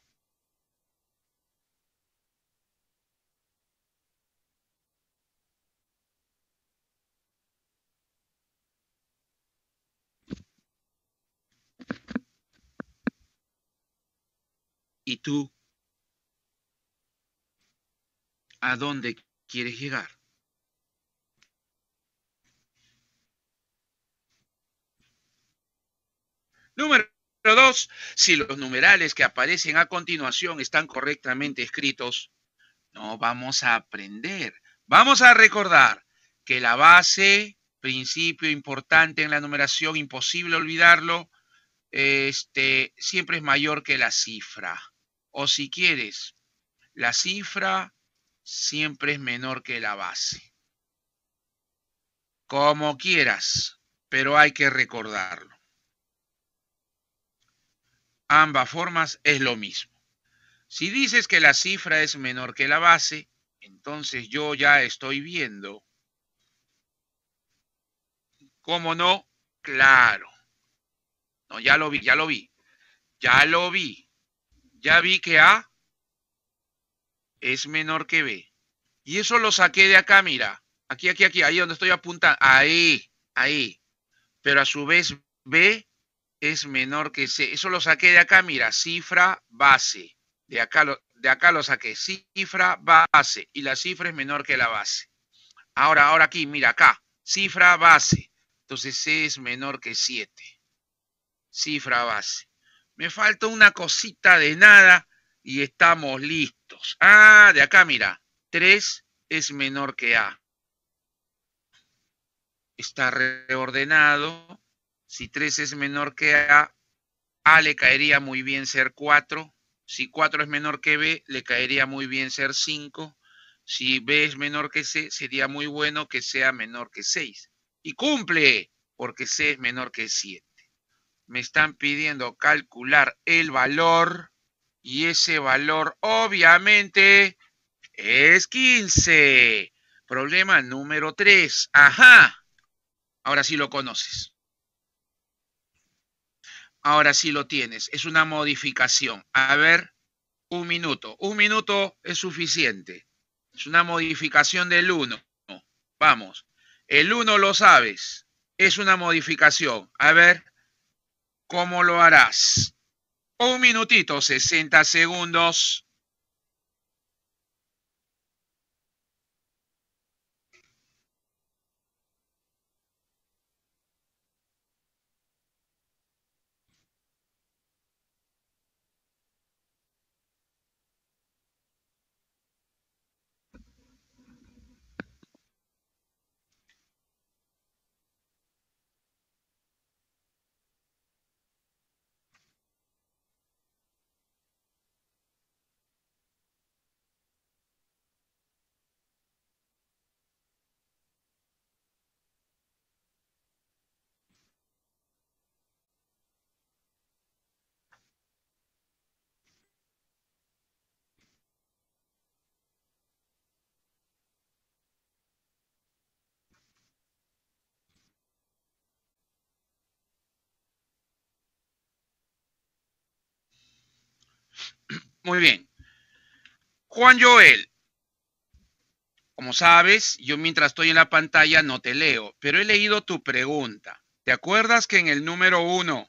¿Y tú? ¿A dónde quieres llegar? Número dos, si los numerales que aparecen a continuación están correctamente escritos, no vamos a aprender. Vamos a recordar que la base, principio importante en la numeración, imposible olvidarlo, este, siempre es mayor que la cifra. O si quieres, la cifra siempre es menor que la base. Como quieras, pero hay que recordarlo. Ambas formas es lo mismo. Si dices que la cifra es menor que la base, entonces yo ya estoy viendo. ¿Cómo no? Claro. No, ya lo vi, ya lo vi. Ya lo vi. Ya vi que A es menor que B. Y eso lo saqué de acá, mira. Aquí, aquí, aquí, ahí donde estoy apuntando. Ahí, ahí. Pero a su vez B es menor que C. Eso lo saqué de acá, mira, cifra base. De acá lo, de acá lo saqué, cifra base. Y la cifra es menor que la base. Ahora, ahora aquí, mira acá, cifra base. Entonces C es menor que 7. Cifra base me falta una cosita de nada y estamos listos. Ah, de acá mira, 3 es menor que A. Está reordenado. Si 3 es menor que A, A le caería muy bien ser 4. Si 4 es menor que B, le caería muy bien ser 5. Si B es menor que C, sería muy bueno que sea menor que 6. Y cumple, porque C es menor que 7 me están pidiendo calcular el valor y ese valor obviamente es 15. Problema número 3. Ajá. Ahora sí lo conoces. Ahora sí lo tienes. Es una modificación. A ver, un minuto. Un minuto es suficiente. Es una modificación del 1. Vamos. El 1 lo sabes. Es una modificación. A ver, cómo lo harás. Un minutito, sesenta segundos. Muy bien. Juan Joel, como sabes, yo mientras estoy en la pantalla no te leo, pero he leído tu pregunta. ¿Te acuerdas que en el número uno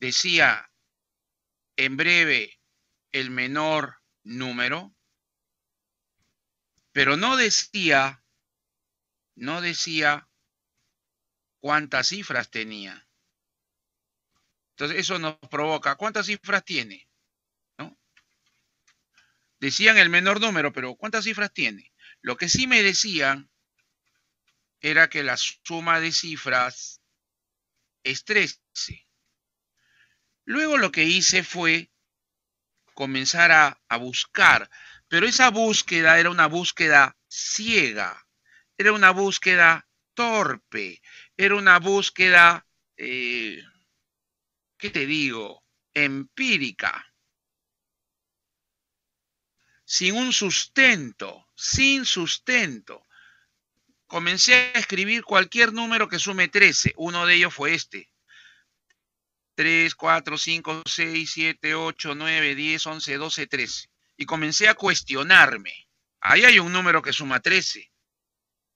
decía, en breve, el menor número? Pero no decía, no decía cuántas cifras tenía. Entonces eso nos provoca, ¿cuántas cifras tiene? Decían el menor número, pero ¿cuántas cifras tiene? Lo que sí me decían era que la suma de cifras es 13. Luego lo que hice fue comenzar a, buscar, pero esa búsqueda era una búsqueda ciega, era una búsqueda torpe, era una búsqueda, eh, ¿qué te digo?, empírica sin un sustento, sin sustento. Comencé a escribir cualquier número que sume 13. Uno de ellos fue este. 3, 4, 5, 6, 7, 8, 9, 10, 11, 12, 13. Y comencé a cuestionarme. Ahí hay un número que suma 13.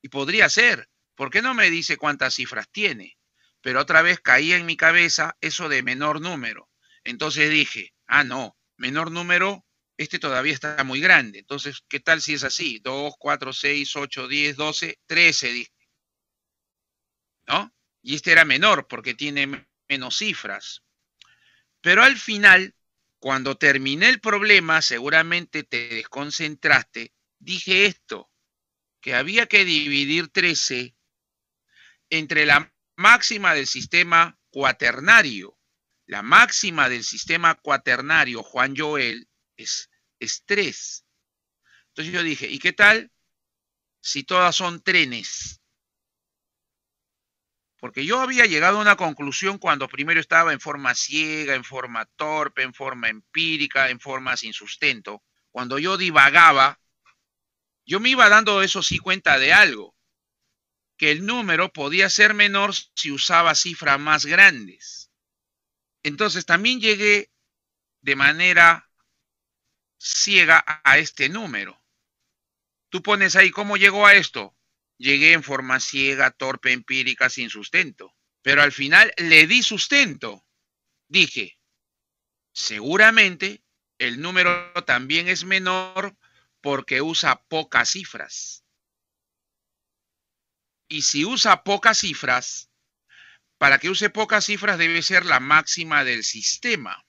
Y podría ser. ¿Por qué no me dice cuántas cifras tiene? Pero otra vez caía en mi cabeza eso de menor número. Entonces dije, ah, no, menor número este todavía está muy grande. Entonces, ¿qué tal si es así? 2, 4, 6, 8, 10, 12, 13 ¿No? Y este era menor porque tiene menos cifras. Pero al final, cuando terminé el problema, seguramente te desconcentraste, dije esto, que había que dividir 13 entre la máxima del sistema cuaternario, la máxima del sistema cuaternario, Juan Joel, es estrés. Entonces yo dije, ¿y qué tal si todas son trenes? Porque yo había llegado a una conclusión cuando primero estaba en forma ciega, en forma torpe, en forma empírica, en forma sin sustento. Cuando yo divagaba, yo me iba dando eso sí cuenta de algo, que el número podía ser menor si usaba cifras más grandes. Entonces también llegué de manera ciega a este número. Tú pones ahí, ¿cómo llegó a esto? Llegué en forma ciega, torpe, empírica, sin sustento. Pero al final le di sustento. Dije, seguramente el número también es menor porque usa pocas cifras. Y si usa pocas cifras, para que use pocas cifras debe ser la máxima del sistema.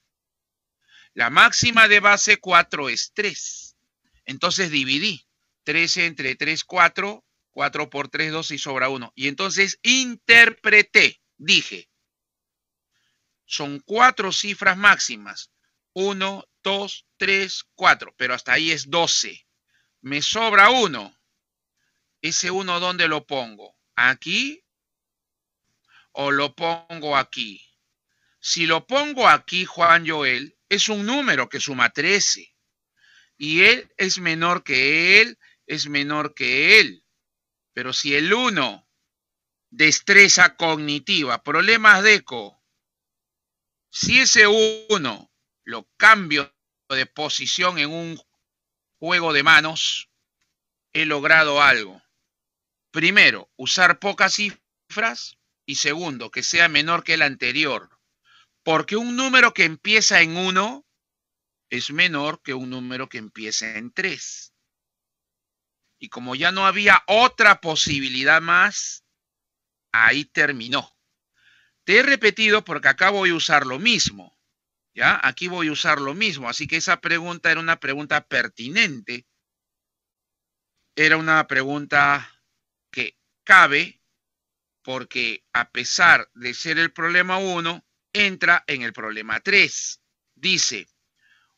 La máxima de base 4 es 3. Entonces dividí 13 entre 3, 4, 4 por 3, 12 y sobra 1. Y entonces interpreté, dije, son cuatro cifras máximas. 1, 2, 3, 4, pero hasta ahí es 12. Me sobra 1. Ese 1, ¿dónde lo pongo? ¿Aquí? ¿O lo pongo aquí? Si lo pongo aquí, Juan Joel, es un número que suma 13. Y él es menor que él, es menor que él. Pero si el 1, destreza cognitiva, problemas de eco, si ese 1 lo cambio de posición en un juego de manos, he logrado algo. Primero, usar pocas cifras y segundo, que sea menor que el anterior. Porque un número que empieza en 1 es menor que un número que empieza en 3. Y como ya no había otra posibilidad más, ahí terminó. Te he repetido porque acá voy a usar lo mismo. ¿Ya? Aquí voy a usar lo mismo. Así que esa pregunta era una pregunta pertinente. Era una pregunta que cabe porque a pesar de ser el problema 1, entra en el problema 3. Dice,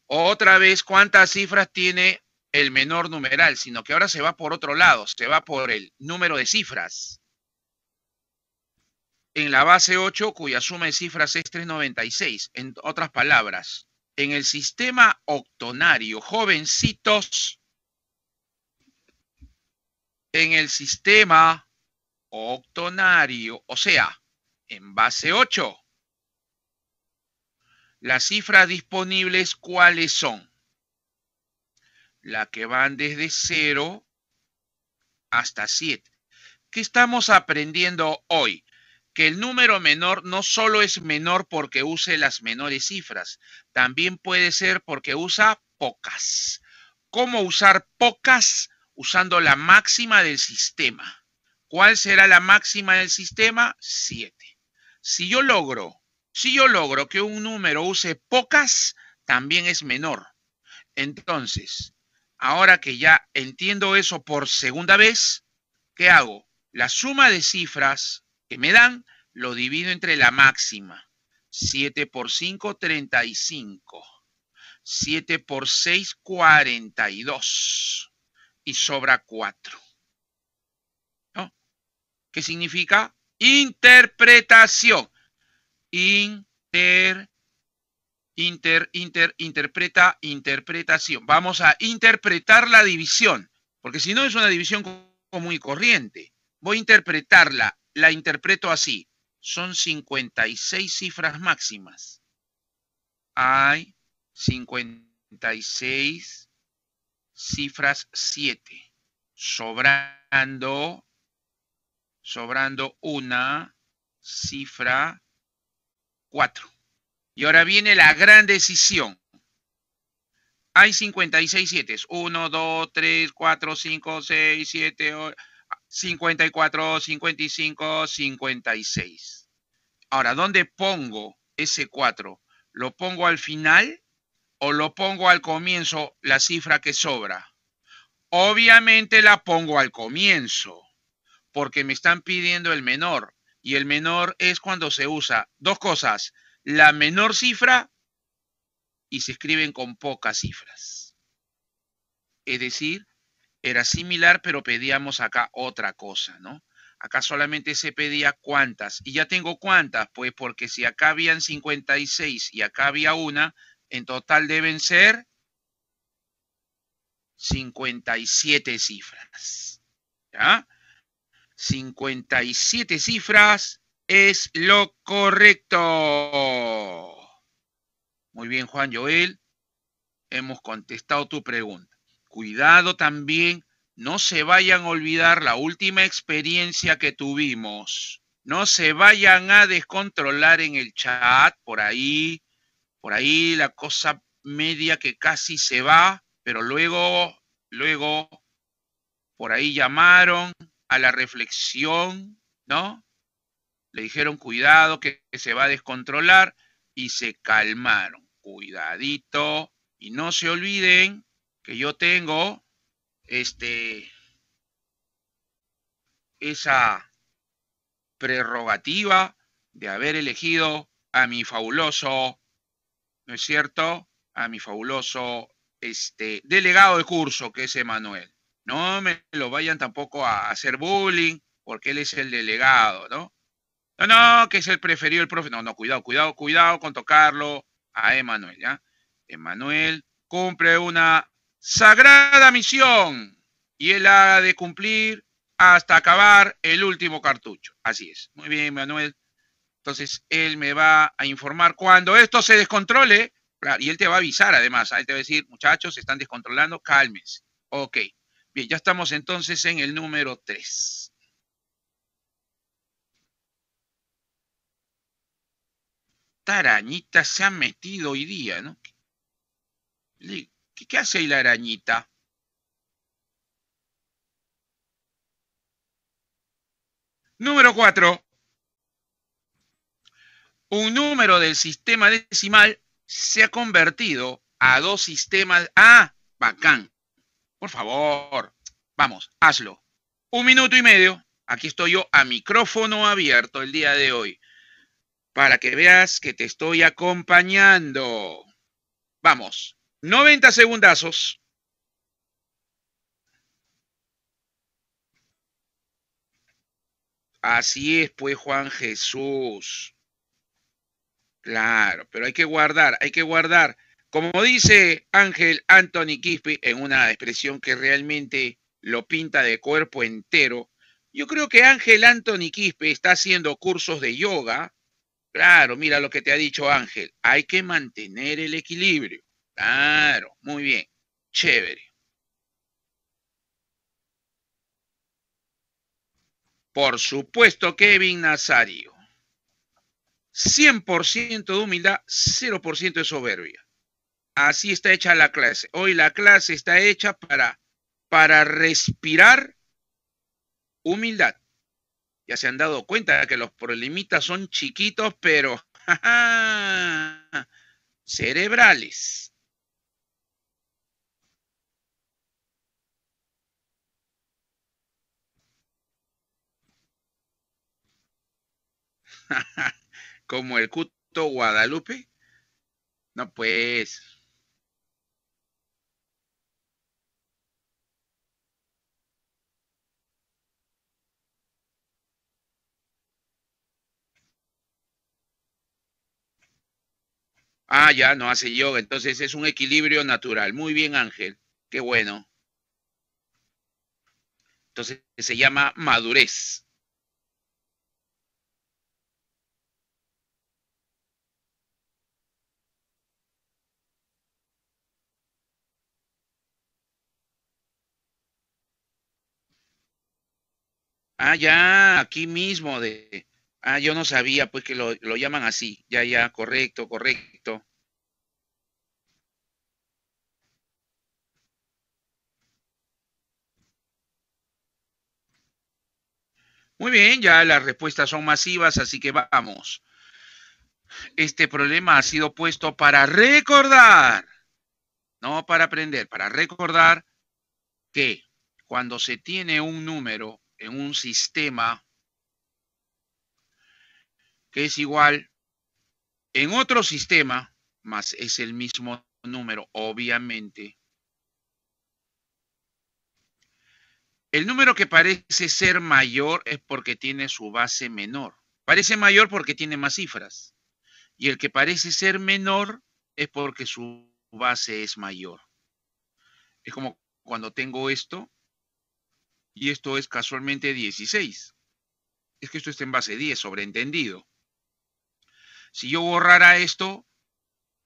otra vez, ¿cuántas cifras tiene el menor numeral? Sino que ahora se va por otro lado, se va por el número de cifras. En la base 8, cuya suma de cifras es 396. En otras palabras, en el sistema octonario, jovencitos, en el sistema octonario, o sea, en base 8, las cifras disponibles, ¿cuáles son? Las que van desde 0 hasta 7. ¿Qué estamos aprendiendo hoy? Que el número menor no solo es menor porque use las menores cifras, también puede ser porque usa pocas. ¿Cómo usar pocas? Usando la máxima del sistema. ¿Cuál será la máxima del sistema? 7. Si yo logro si yo logro que un número use pocas, también es menor. Entonces, ahora que ya entiendo eso por segunda vez, ¿qué hago? La suma de cifras que me dan lo divido entre la máxima. 7 por 5, 35. 7 por 6, 42. Y sobra 4. ¿Qué significa? Interpretación. Inter, inter, inter, interpreta, interpretación. Vamos a interpretar la división, porque si no es una división común y corriente. Voy a interpretarla, la interpreto así. Son 56 cifras máximas. Hay 56 cifras 7. Sobrando, sobrando una cifra 4. Y ahora viene la gran decisión. Hay 56 7. 1, 2, 3, 4, 5, 6, 7, 54, 55, 56. Ahora, ¿dónde pongo ese 4? ¿Lo pongo al final o lo pongo al comienzo la cifra que sobra? Obviamente la pongo al comienzo porque me están pidiendo el menor y el menor es cuando se usa dos cosas, la menor cifra y se escriben con pocas cifras. Es decir, era similar, pero pedíamos acá otra cosa, ¿no? Acá solamente se pedía cuántas. Y ya tengo cuántas, pues porque si acá habían 56 y acá había una, en total deben ser 57 cifras. ¿Ya? 57 cifras es lo correcto. Muy bien, Juan Joel. Hemos contestado tu pregunta. Cuidado también, no se vayan a olvidar la última experiencia que tuvimos. No se vayan a descontrolar en el chat por ahí. Por ahí la cosa media que casi se va, pero luego, luego, por ahí llamaron, a la reflexión, ¿no? Le dijeron, cuidado, que se va a descontrolar, y se calmaron. Cuidadito, y no se olviden que yo tengo este esa prerrogativa de haber elegido a mi fabuloso, ¿no es cierto? A mi fabuloso este delegado de curso que es Emanuel no me lo vayan tampoco a hacer bullying, porque él es el delegado, ¿no? No, no, que es el preferido el profe. No, no, cuidado, cuidado, cuidado con tocarlo a Emanuel, ¿ya? Emanuel cumple una sagrada misión y él ha de cumplir hasta acabar el último cartucho. Así es. Muy bien, Emanuel. Entonces, él me va a informar cuando esto se descontrole. y él te va a avisar además. ¿ah? Él te va a decir, muchachos, se están descontrolando, cálmense. Ok. Bien, ya estamos entonces en el número 3. arañita se ha metido hoy día, ¿no? ¿Qué, qué hace ahí la arañita? Número 4. Un número del sistema decimal se ha convertido a dos sistemas. ¡Ah! Bacán. Por favor, vamos, hazlo. Un minuto y medio. Aquí estoy yo a micrófono abierto el día de hoy. Para que veas que te estoy acompañando. Vamos, 90 segundazos. Así es, pues, Juan Jesús. Claro, pero hay que guardar, hay que guardar. Como dice Ángel Anthony Quispe en una expresión que realmente lo pinta de cuerpo entero, yo creo que Ángel Anthony Quispe está haciendo cursos de yoga. Claro, mira lo que te ha dicho Ángel, hay que mantener el equilibrio. Claro, muy bien, chévere. Por supuesto, Kevin Nazario. 100% de humildad, 0% de soberbia así está hecha la clase. Hoy la clase está hecha para, para respirar humildad. Ya se han dado cuenta que los problemitas son chiquitos, pero (laughs) cerebrales. (laughs) Como el cuto Guadalupe. No, pues. Ah, ya, no hace yoga. Entonces es un equilibrio natural. Muy bien, Ángel. Qué bueno. Entonces se llama madurez. Ah, ya, aquí mismo de Ah, yo no sabía, pues que lo, lo llaman así. Ya, ya, correcto, correcto. Muy bien, ya las respuestas son masivas, así que vamos. Este problema ha sido puesto para recordar, no para aprender, para recordar que cuando se tiene un número en un sistema que es igual en otro sistema, más es el mismo número, obviamente. El número que parece ser mayor es porque tiene su base menor. Parece mayor porque tiene más cifras. Y el que parece ser menor es porque su base es mayor. Es como cuando tengo esto y esto es casualmente 16. Es que esto está en base 10, sobreentendido. Si yo borrara esto,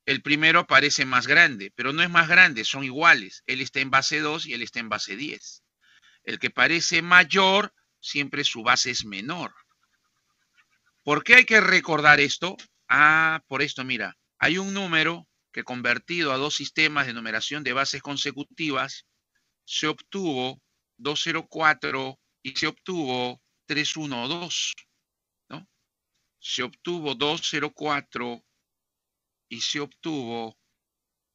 el primero parece más grande, pero no es más grande, son iguales. Él está en base 2 y él está en base 10. El que parece mayor, siempre su base es menor. ¿Por qué hay que recordar esto? Ah, por esto, mira, hay un número que convertido a dos sistemas de numeración de bases consecutivas, se obtuvo 204 y se obtuvo 312 se obtuvo 204 y se obtuvo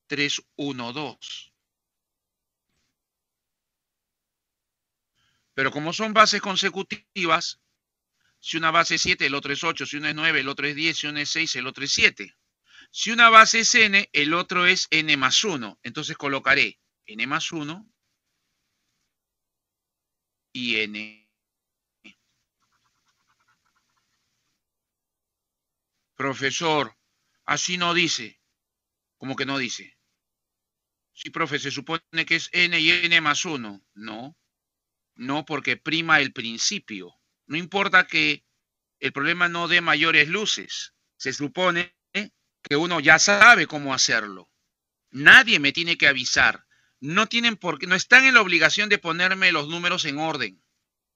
3, 2. Pero como son bases consecutivas, si una base es 7, el otro es 8, si una es 9, el otro es 10, si una es 6, el otro es 7. Si una base es n, el otro es n más 1. Entonces colocaré n más 1 y n profesor, así no dice. Como que no dice. Sí, profe, se supone que es n y n más uno. No, no porque prima el principio. No importa que el problema no dé mayores luces. Se supone que uno ya sabe cómo hacerlo. Nadie me tiene que avisar. No tienen por qué, no están en la obligación de ponerme los números en orden.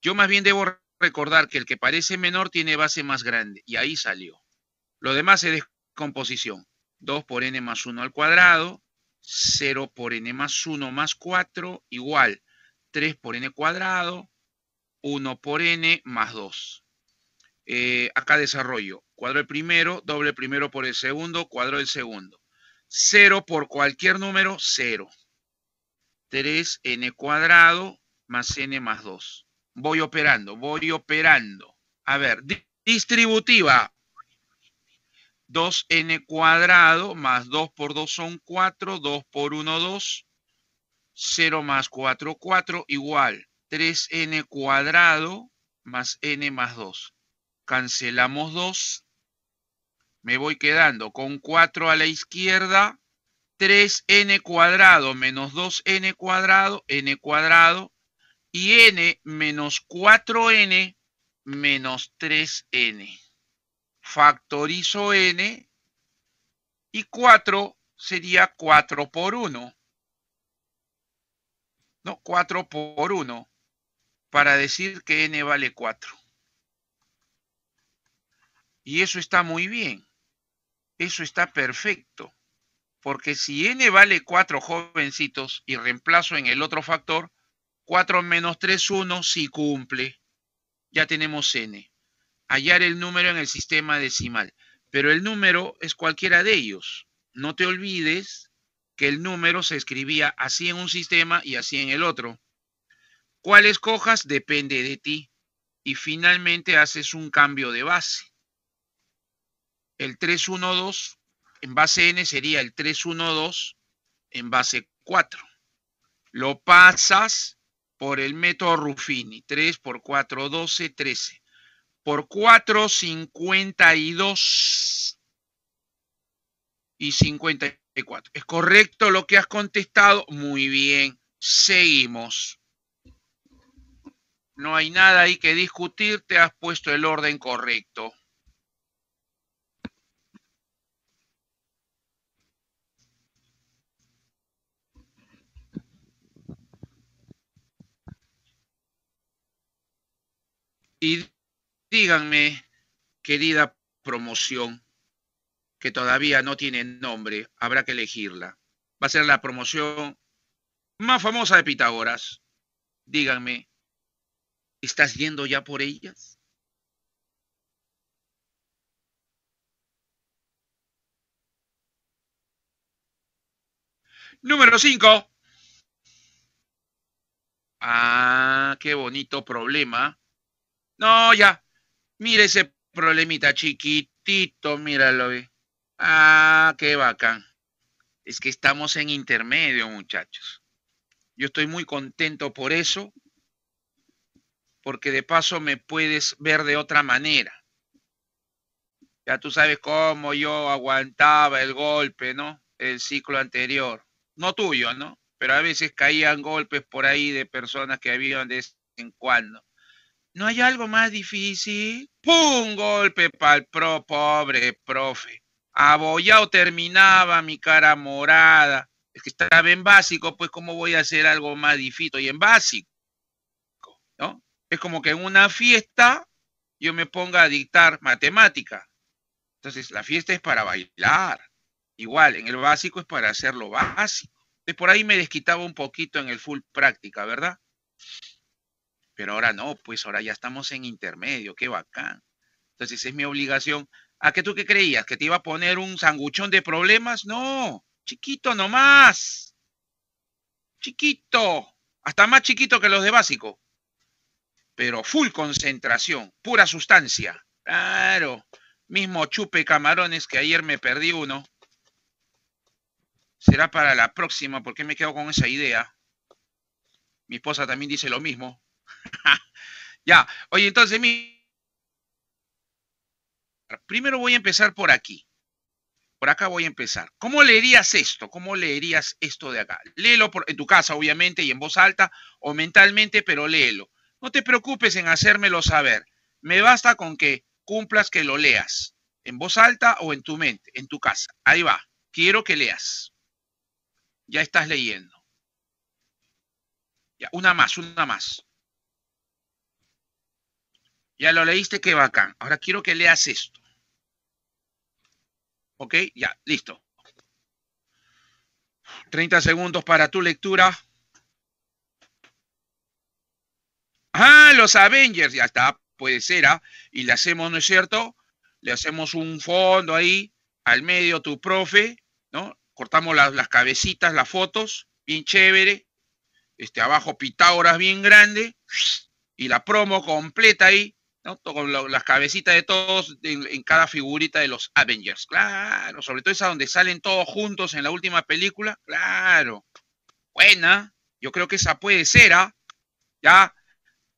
Yo más bien debo recordar que el que parece menor tiene base más grande. Y ahí salió. Lo demás es descomposición. 2 por n más 1 al cuadrado, 0 por n más 1 más 4, igual 3 por n cuadrado, 1 por n más 2. Eh, acá desarrollo. Cuadro el primero, doble primero por el segundo, cuadro el segundo. 0 por cualquier número, 0. 3n cuadrado más n más 2. Voy operando, voy operando. A ver, distributiva. 2n cuadrado más 2 por 2 son 4, 2 por 1, 2, 0 más 4, 4, igual 3n cuadrado más n más 2. Cancelamos 2, me voy quedando con 4 a la izquierda, 3n cuadrado menos 2n cuadrado, n cuadrado, y n menos 4n menos 3n factorizo n y 4 sería 4 por 1. No, 4 por 1 para decir que n vale 4. Y eso está muy bien. Eso está perfecto. Porque si n vale 4 jovencitos y reemplazo en el otro factor, 4 menos 3, 1, si cumple. Ya tenemos n hallar el número en el sistema decimal. Pero el número es cualquiera de ellos. No te olvides que el número se escribía así en un sistema y así en el otro. ¿Cuál escojas? Depende de ti. Y finalmente haces un cambio de base. El 312 en base n sería el 312 en base 4. Lo pasas por el método Ruffini. 3 por 4, 12, 13 por cincuenta y 54. ¿Es correcto lo que has contestado? Muy bien. Seguimos. No hay nada ahí que discutir, te has puesto el orden correcto. Y Díganme, querida promoción, que todavía no tiene nombre, habrá que elegirla. Va a ser la promoción más famosa de Pitágoras. Díganme, ¿estás yendo ya por ellas? Número 5. Ah, qué bonito problema. No, ya, Mira ese problemita chiquitito, míralo. Ah, qué bacán. Es que estamos en intermedio, muchachos. Yo estoy muy contento por eso, porque de paso me puedes ver de otra manera. Ya tú sabes cómo yo aguantaba el golpe, ¿no? El ciclo anterior. No tuyo, ¿no? Pero a veces caían golpes por ahí de personas que habían de vez en cuando. ¿No hay algo más difícil? ¡Pum! Golpe el pro, pobre profe. Abollado terminaba mi cara morada. Es que estaba en básico, pues ¿cómo voy a hacer algo más difícil? Y en básico, ¿no? Es como que en una fiesta yo me ponga a dictar matemática. Entonces, la fiesta es para bailar. Igual, en el básico es para hacer lo básico. Entonces, por ahí me desquitaba un poquito en el full práctica, ¿verdad? Pero ahora no, pues ahora ya estamos en intermedio, qué bacán. Entonces es mi obligación. ¿A qué tú qué creías? ¿Que te iba a poner un sanguchón de problemas? No, chiquito nomás. Chiquito. Hasta más chiquito que los de básico. Pero full concentración, pura sustancia. Claro. Mismo chupe camarones que ayer me perdí uno. Será para la próxima, porque me quedo con esa idea. Mi esposa también dice lo mismo. Ya, oye, entonces, mi... primero voy a empezar por aquí. Por acá voy a empezar. ¿Cómo leerías esto? ¿Cómo leerías esto de acá? Léelo por, en tu casa, obviamente, y en voz alta o mentalmente, pero léelo. No te preocupes en hacérmelo saber. Me basta con que cumplas que lo leas, en voz alta o en tu mente, en tu casa. Ahí va. Quiero que leas. Ya estás leyendo. Ya, una más, una más. Ya lo leíste, qué bacán. Ahora quiero que leas esto. ¿Ok? Ya, listo. 30 segundos para tu lectura. Ah, los Avengers, ya está, puede ser, ¿ah? Y le hacemos, ¿no es cierto? Le hacemos un fondo ahí, al medio tu profe, ¿no? Cortamos las, cabecitas, las fotos, bien chévere. Este, abajo Pitágoras bien grande. Y la promo completa ahí, con las cabecitas de todos en, cada figurita de los Avengers, claro, sobre todo esa donde salen todos juntos en la última película, claro, buena, yo creo que esa puede ser, ¿ah? Ya,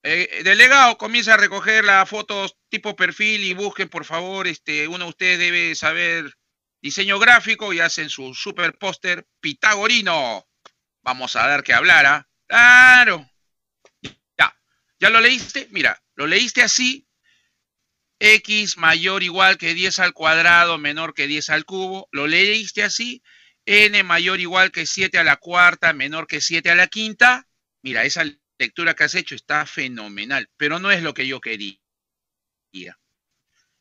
eh, eh, delegado, comienza a recoger las fotos tipo perfil y busquen, por favor, este, uno de ustedes debe saber diseño gráfico y hacen su super póster pitagorino. Vamos a dar que hablara. ¿ah? Claro. Ya, ¿ya lo leíste? Mira, lo leíste así, x mayor igual que 10 al cuadrado menor que 10 al cubo. Lo leíste así, n mayor igual que 7 a la cuarta menor que 7 a la quinta. Mira, esa lectura que has hecho está fenomenal, pero no es lo que yo quería.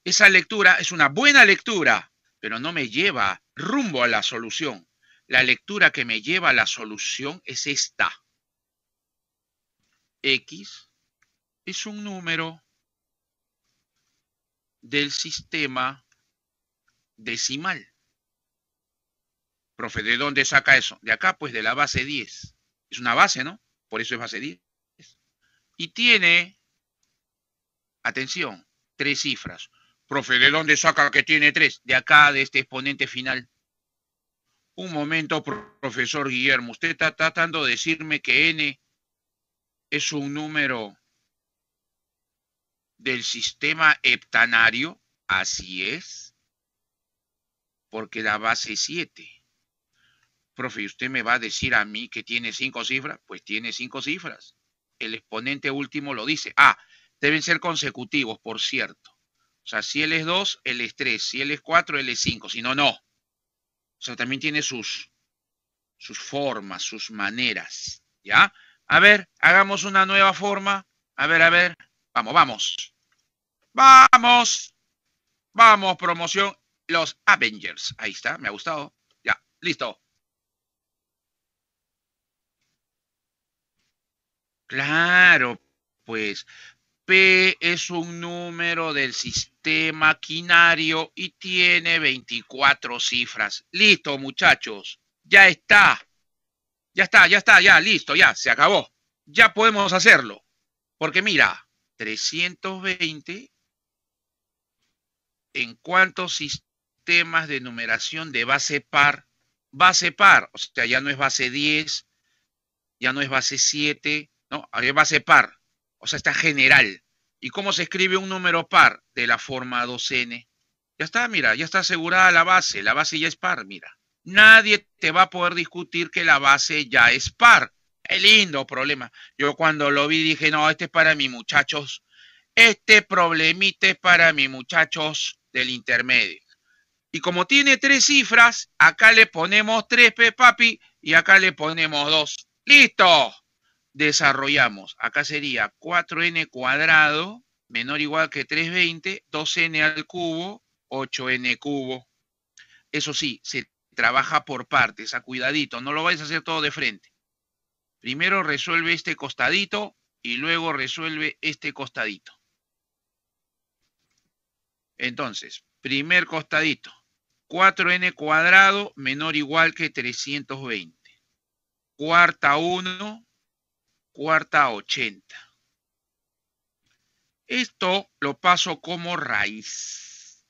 Esa lectura es una buena lectura, pero no me lleva rumbo a la solución. La lectura que me lleva a la solución es esta. X es un número del sistema decimal. Profe, ¿de dónde saca eso? De acá, pues de la base 10. Es una base, ¿no? Por eso es base 10. Y tiene, atención, tres cifras. Profe, ¿de dónde saca que tiene tres? De acá, de este exponente final. Un momento, profesor Guillermo. Usted está tratando de decirme que n es un número del sistema heptanario, así es, porque la base es 7. Profe, ¿usted me va a decir a mí que tiene cinco cifras? Pues tiene cinco cifras. El exponente último lo dice. Ah, deben ser consecutivos, por cierto. O sea, si él es 2, él es 3, si él es 4, él es 5, si no, no. O sea, también tiene sus, sus formas, sus maneras, ¿ya? A ver, hagamos una nueva forma. A ver, a ver. Vamos, vamos. Vamos. Vamos, promoción. Los Avengers. Ahí está, me ha gustado. Ya, listo. Claro, pues P es un número del sistema quinario y tiene 24 cifras. Listo, muchachos. Ya está. Ya está, ya está, ya, listo, ya, se acabó. Ya podemos hacerlo. Porque mira, 320 en cuántos sistemas de numeración de base par, base par, o sea, ya no es base 10, ya no es base 7, no, hay es base par, o sea, está general. ¿Y cómo se escribe un número par? De la forma 2n. Ya está, mira, ya está asegurada la base, la base ya es par, mira. Nadie te va a poder discutir que la base ya es par lindo problema. Yo cuando lo vi dije, no, este es para mis muchachos. Este problemita es para mis muchachos del intermedio. Y como tiene tres cifras, acá le ponemos 3 P papi y acá le ponemos dos. ¡Listo! Desarrollamos. Acá sería 4n cuadrado menor o igual que 320, 2n al cubo, 8n cubo. Eso sí, se trabaja por partes, a cuidadito, no lo vais a hacer todo de frente. Primero resuelve este costadito y luego resuelve este costadito. Entonces, primer costadito, 4n cuadrado menor o igual que 320. Cuarta 1, cuarta 80. Esto lo paso como raíz.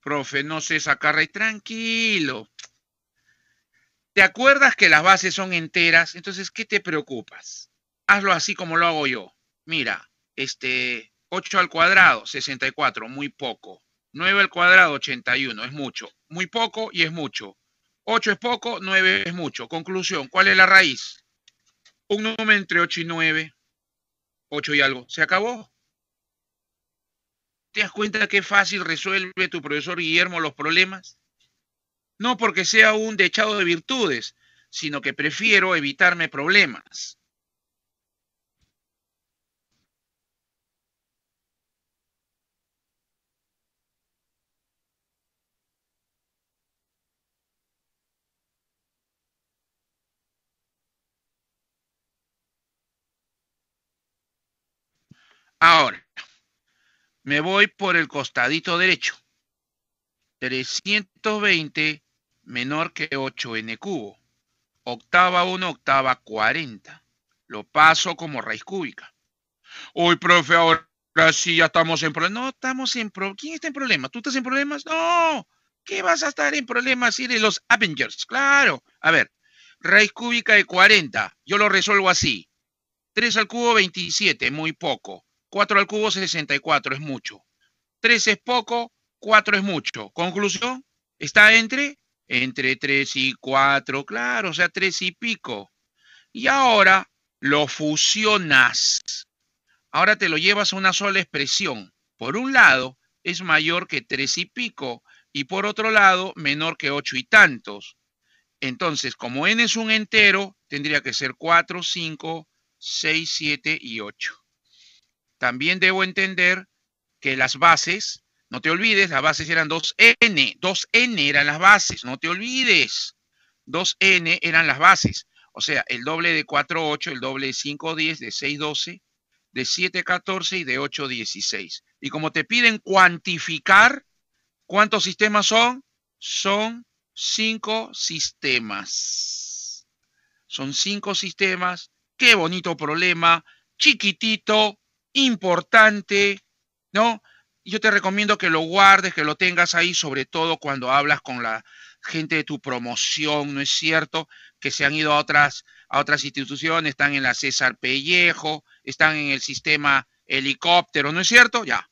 Profe, no sé sacar raíz. Tranquilo. ¿Te acuerdas que las bases son enteras? Entonces, ¿qué te preocupas? Hazlo así como lo hago yo. Mira, este 8 al cuadrado, 64, muy poco. 9 al cuadrado, 81, es mucho. Muy poco y es mucho. 8 es poco, 9 es mucho. Conclusión, ¿cuál es la raíz? Un número entre 8 y 9, 8 y algo. ¿Se acabó? ¿Te das cuenta qué fácil resuelve tu profesor Guillermo los problemas? no porque sea un dechado de virtudes, sino que prefiero evitarme problemas. Ahora, me voy por el costadito derecho. 320 menor que 8n cubo. Octava 1, octava 40. Lo paso como raíz cúbica. Uy, profe, ahora sí ya estamos en problemas. No, estamos en problemas. ¿Quién está en problemas? ¿Tú estás en problemas? No. ¿Qué vas a estar en problemas si eres los Avengers? Claro. A ver, raíz cúbica de 40. Yo lo resuelvo así. 3 al cubo, 27, muy poco. 4 al cubo, 64, es mucho. 3 es poco, 4 es mucho. Conclusión, está entre entre 3 y 4, claro, o sea, 3 y pico. Y ahora lo fusionas. Ahora te lo llevas a una sola expresión. Por un lado, es mayor que 3 y pico y por otro lado, menor que 8 y tantos. Entonces, como n es un entero, tendría que ser 4, 5, 6, 7 y 8. También debo entender que las bases no te olvides, las bases eran 2N. 2N eran las bases, no te olvides. 2N eran las bases. O sea, el doble de 4,8, el doble de 10, de 6, 12, de 7, 14 y de 8,16. Y como te piden cuantificar, ¿cuántos sistemas son? Son 5 sistemas. Son 5 sistemas. Qué bonito problema. Chiquitito, importante, ¿no? yo te recomiendo que lo guardes, que lo tengas ahí, sobre todo cuando hablas con la gente de tu promoción, ¿no es cierto? Que se han ido a otras, a otras instituciones, están en la César Pellejo, están en el sistema helicóptero, ¿no es cierto? Ya.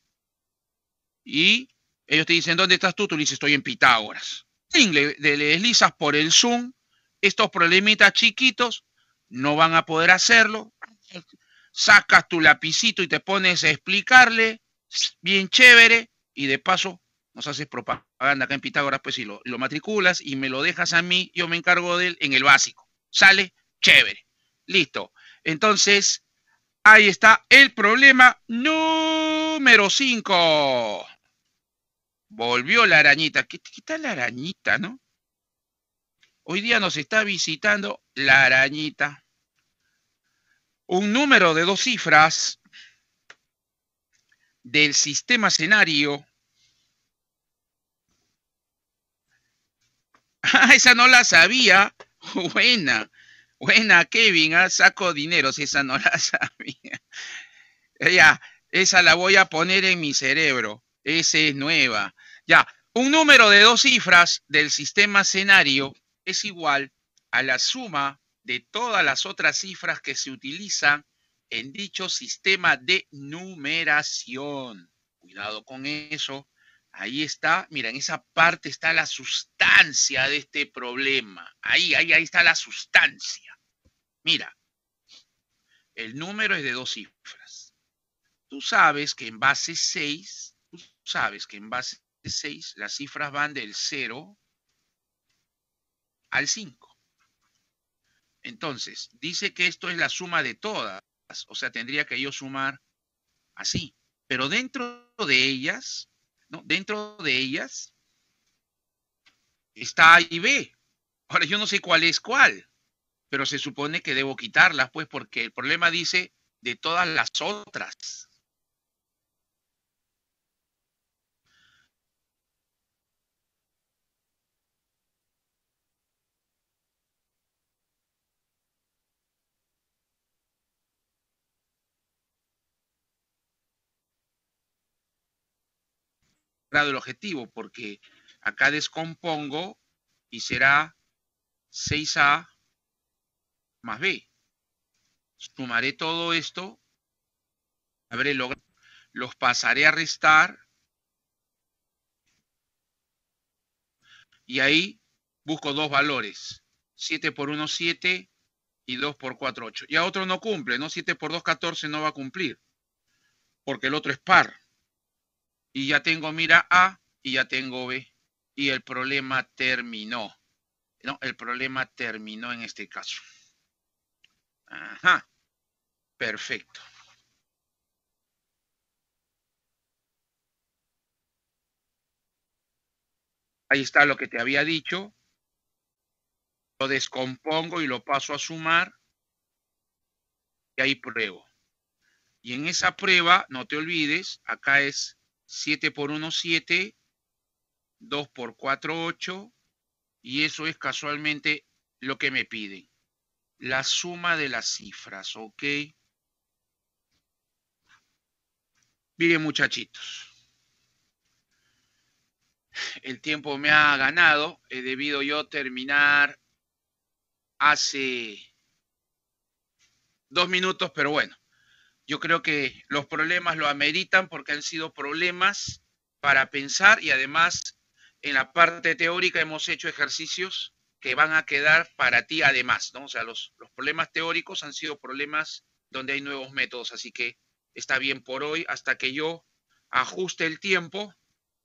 Y ellos te dicen, ¿dónde estás tú? Tú le dices, estoy en Pitágoras. le deslizas por el Zoom, estos problemitas chiquitos no van a poder hacerlo. Sacas tu lapicito y te pones a explicarle bien chévere y de paso nos haces propaganda acá en Pitágoras, pues si lo, matriculas y me lo dejas a mí, yo me encargo de él en el básico. Sale chévere. Listo. Entonces, ahí está el problema número 5. Volvió la arañita. ¿Qué, ¿Qué tal la arañita, no? Hoy día nos está visitando la arañita. Un número de dos cifras del sistema escenario. (laughs) Ah, esa no la sabía. (laughs) Buena, buena, Kevin. Ah, saco Saco si esa no la (laughs) sabía. Ya, esa la voy a poner en mi cerebro. Esa es nueva. Ya, un número de dos cifras del sistema escenario es igual a la suma de todas las otras cifras que se utilizan en dicho sistema de numeración. Cuidado con eso. Ahí está, mira, en esa parte está la sustancia de este problema. Ahí, ahí, ahí está la sustancia. Mira, el número es de dos cifras. Tú sabes que en base 6, tú sabes que en base 6 las cifras van del 0 al 5. Entonces, dice que esto es la suma de todas o sea, tendría que yo sumar así, pero dentro de ellas, ¿no? Dentro de ellas está A y B. Ahora yo no sé cuál es cuál, pero se supone que debo quitarlas, pues, porque el problema dice de todas las otras. el objetivo, porque acá descompongo y será 6A más B. Sumaré todo esto, los pasaré a restar y ahí busco dos valores. 7 por 1, 7 y 2 por 4, 8. Ya otro no cumple, ¿no? 7 por 2, 14 no va a cumplir, porque el otro es par y ya tengo mira A y ya tengo B y el problema terminó. No, el problema terminó en este caso. Ajá. Perfecto. Ahí está lo que te había dicho. Lo descompongo y lo paso a sumar. Y ahí pruebo. Y en esa prueba, no te olvides, acá es 7 por 1, 7, 2 por 4, 8, y eso es casualmente lo que me piden. La suma de las cifras, ¿ok? Bien, muchachitos, el tiempo me ha ganado, he debido yo terminar hace dos minutos, pero bueno, yo creo que los problemas lo ameritan porque han sido problemas para pensar y además en la parte teórica hemos hecho ejercicios que van a quedar para ti además, ¿no? O sea, los, problemas teóricos han sido problemas donde hay nuevos métodos, así que está bien por hoy hasta que yo ajuste el tiempo.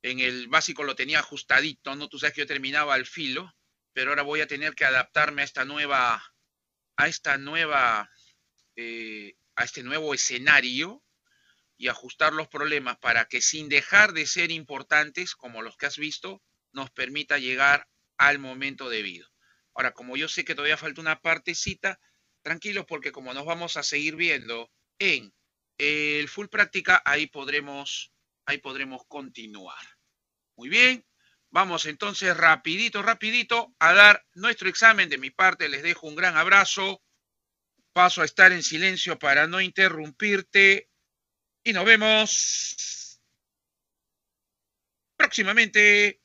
En el básico lo tenía ajustadito, ¿no? Tú sabes que yo terminaba al filo, pero ahora voy a tener que adaptarme a esta nueva, a esta nueva eh, a este nuevo escenario y ajustar los problemas para que sin dejar de ser importantes, como los que has visto, nos permita llegar al momento debido. Ahora, como yo sé que todavía falta una partecita, tranquilos porque como nos vamos a seguir viendo en el full práctica, ahí podremos, ahí podremos continuar. Muy bien, vamos entonces rapidito, rapidito a dar nuestro examen. De mi parte, les dejo un gran abrazo. Paso a estar en silencio para no interrumpirte y nos vemos próximamente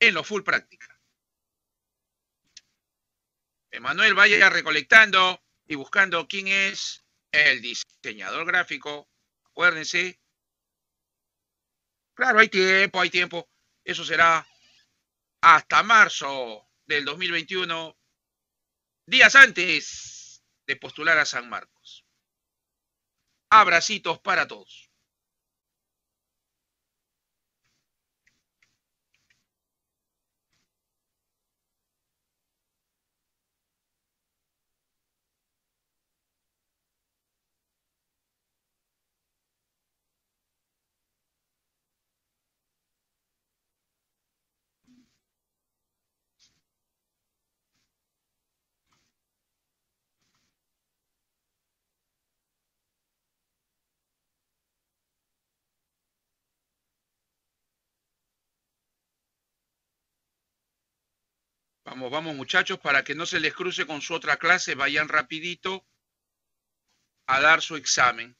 en lo Full Práctica. Emanuel vaya recolectando y buscando quién es el diseñador gráfico. Acuérdense. Claro, hay tiempo, hay tiempo. Eso será hasta marzo del 2021, días antes de postular a San Marcos. Abracitos para todos. Vamos, vamos muchachos, para que no se les cruce con su otra clase, vayan rapidito a dar su examen.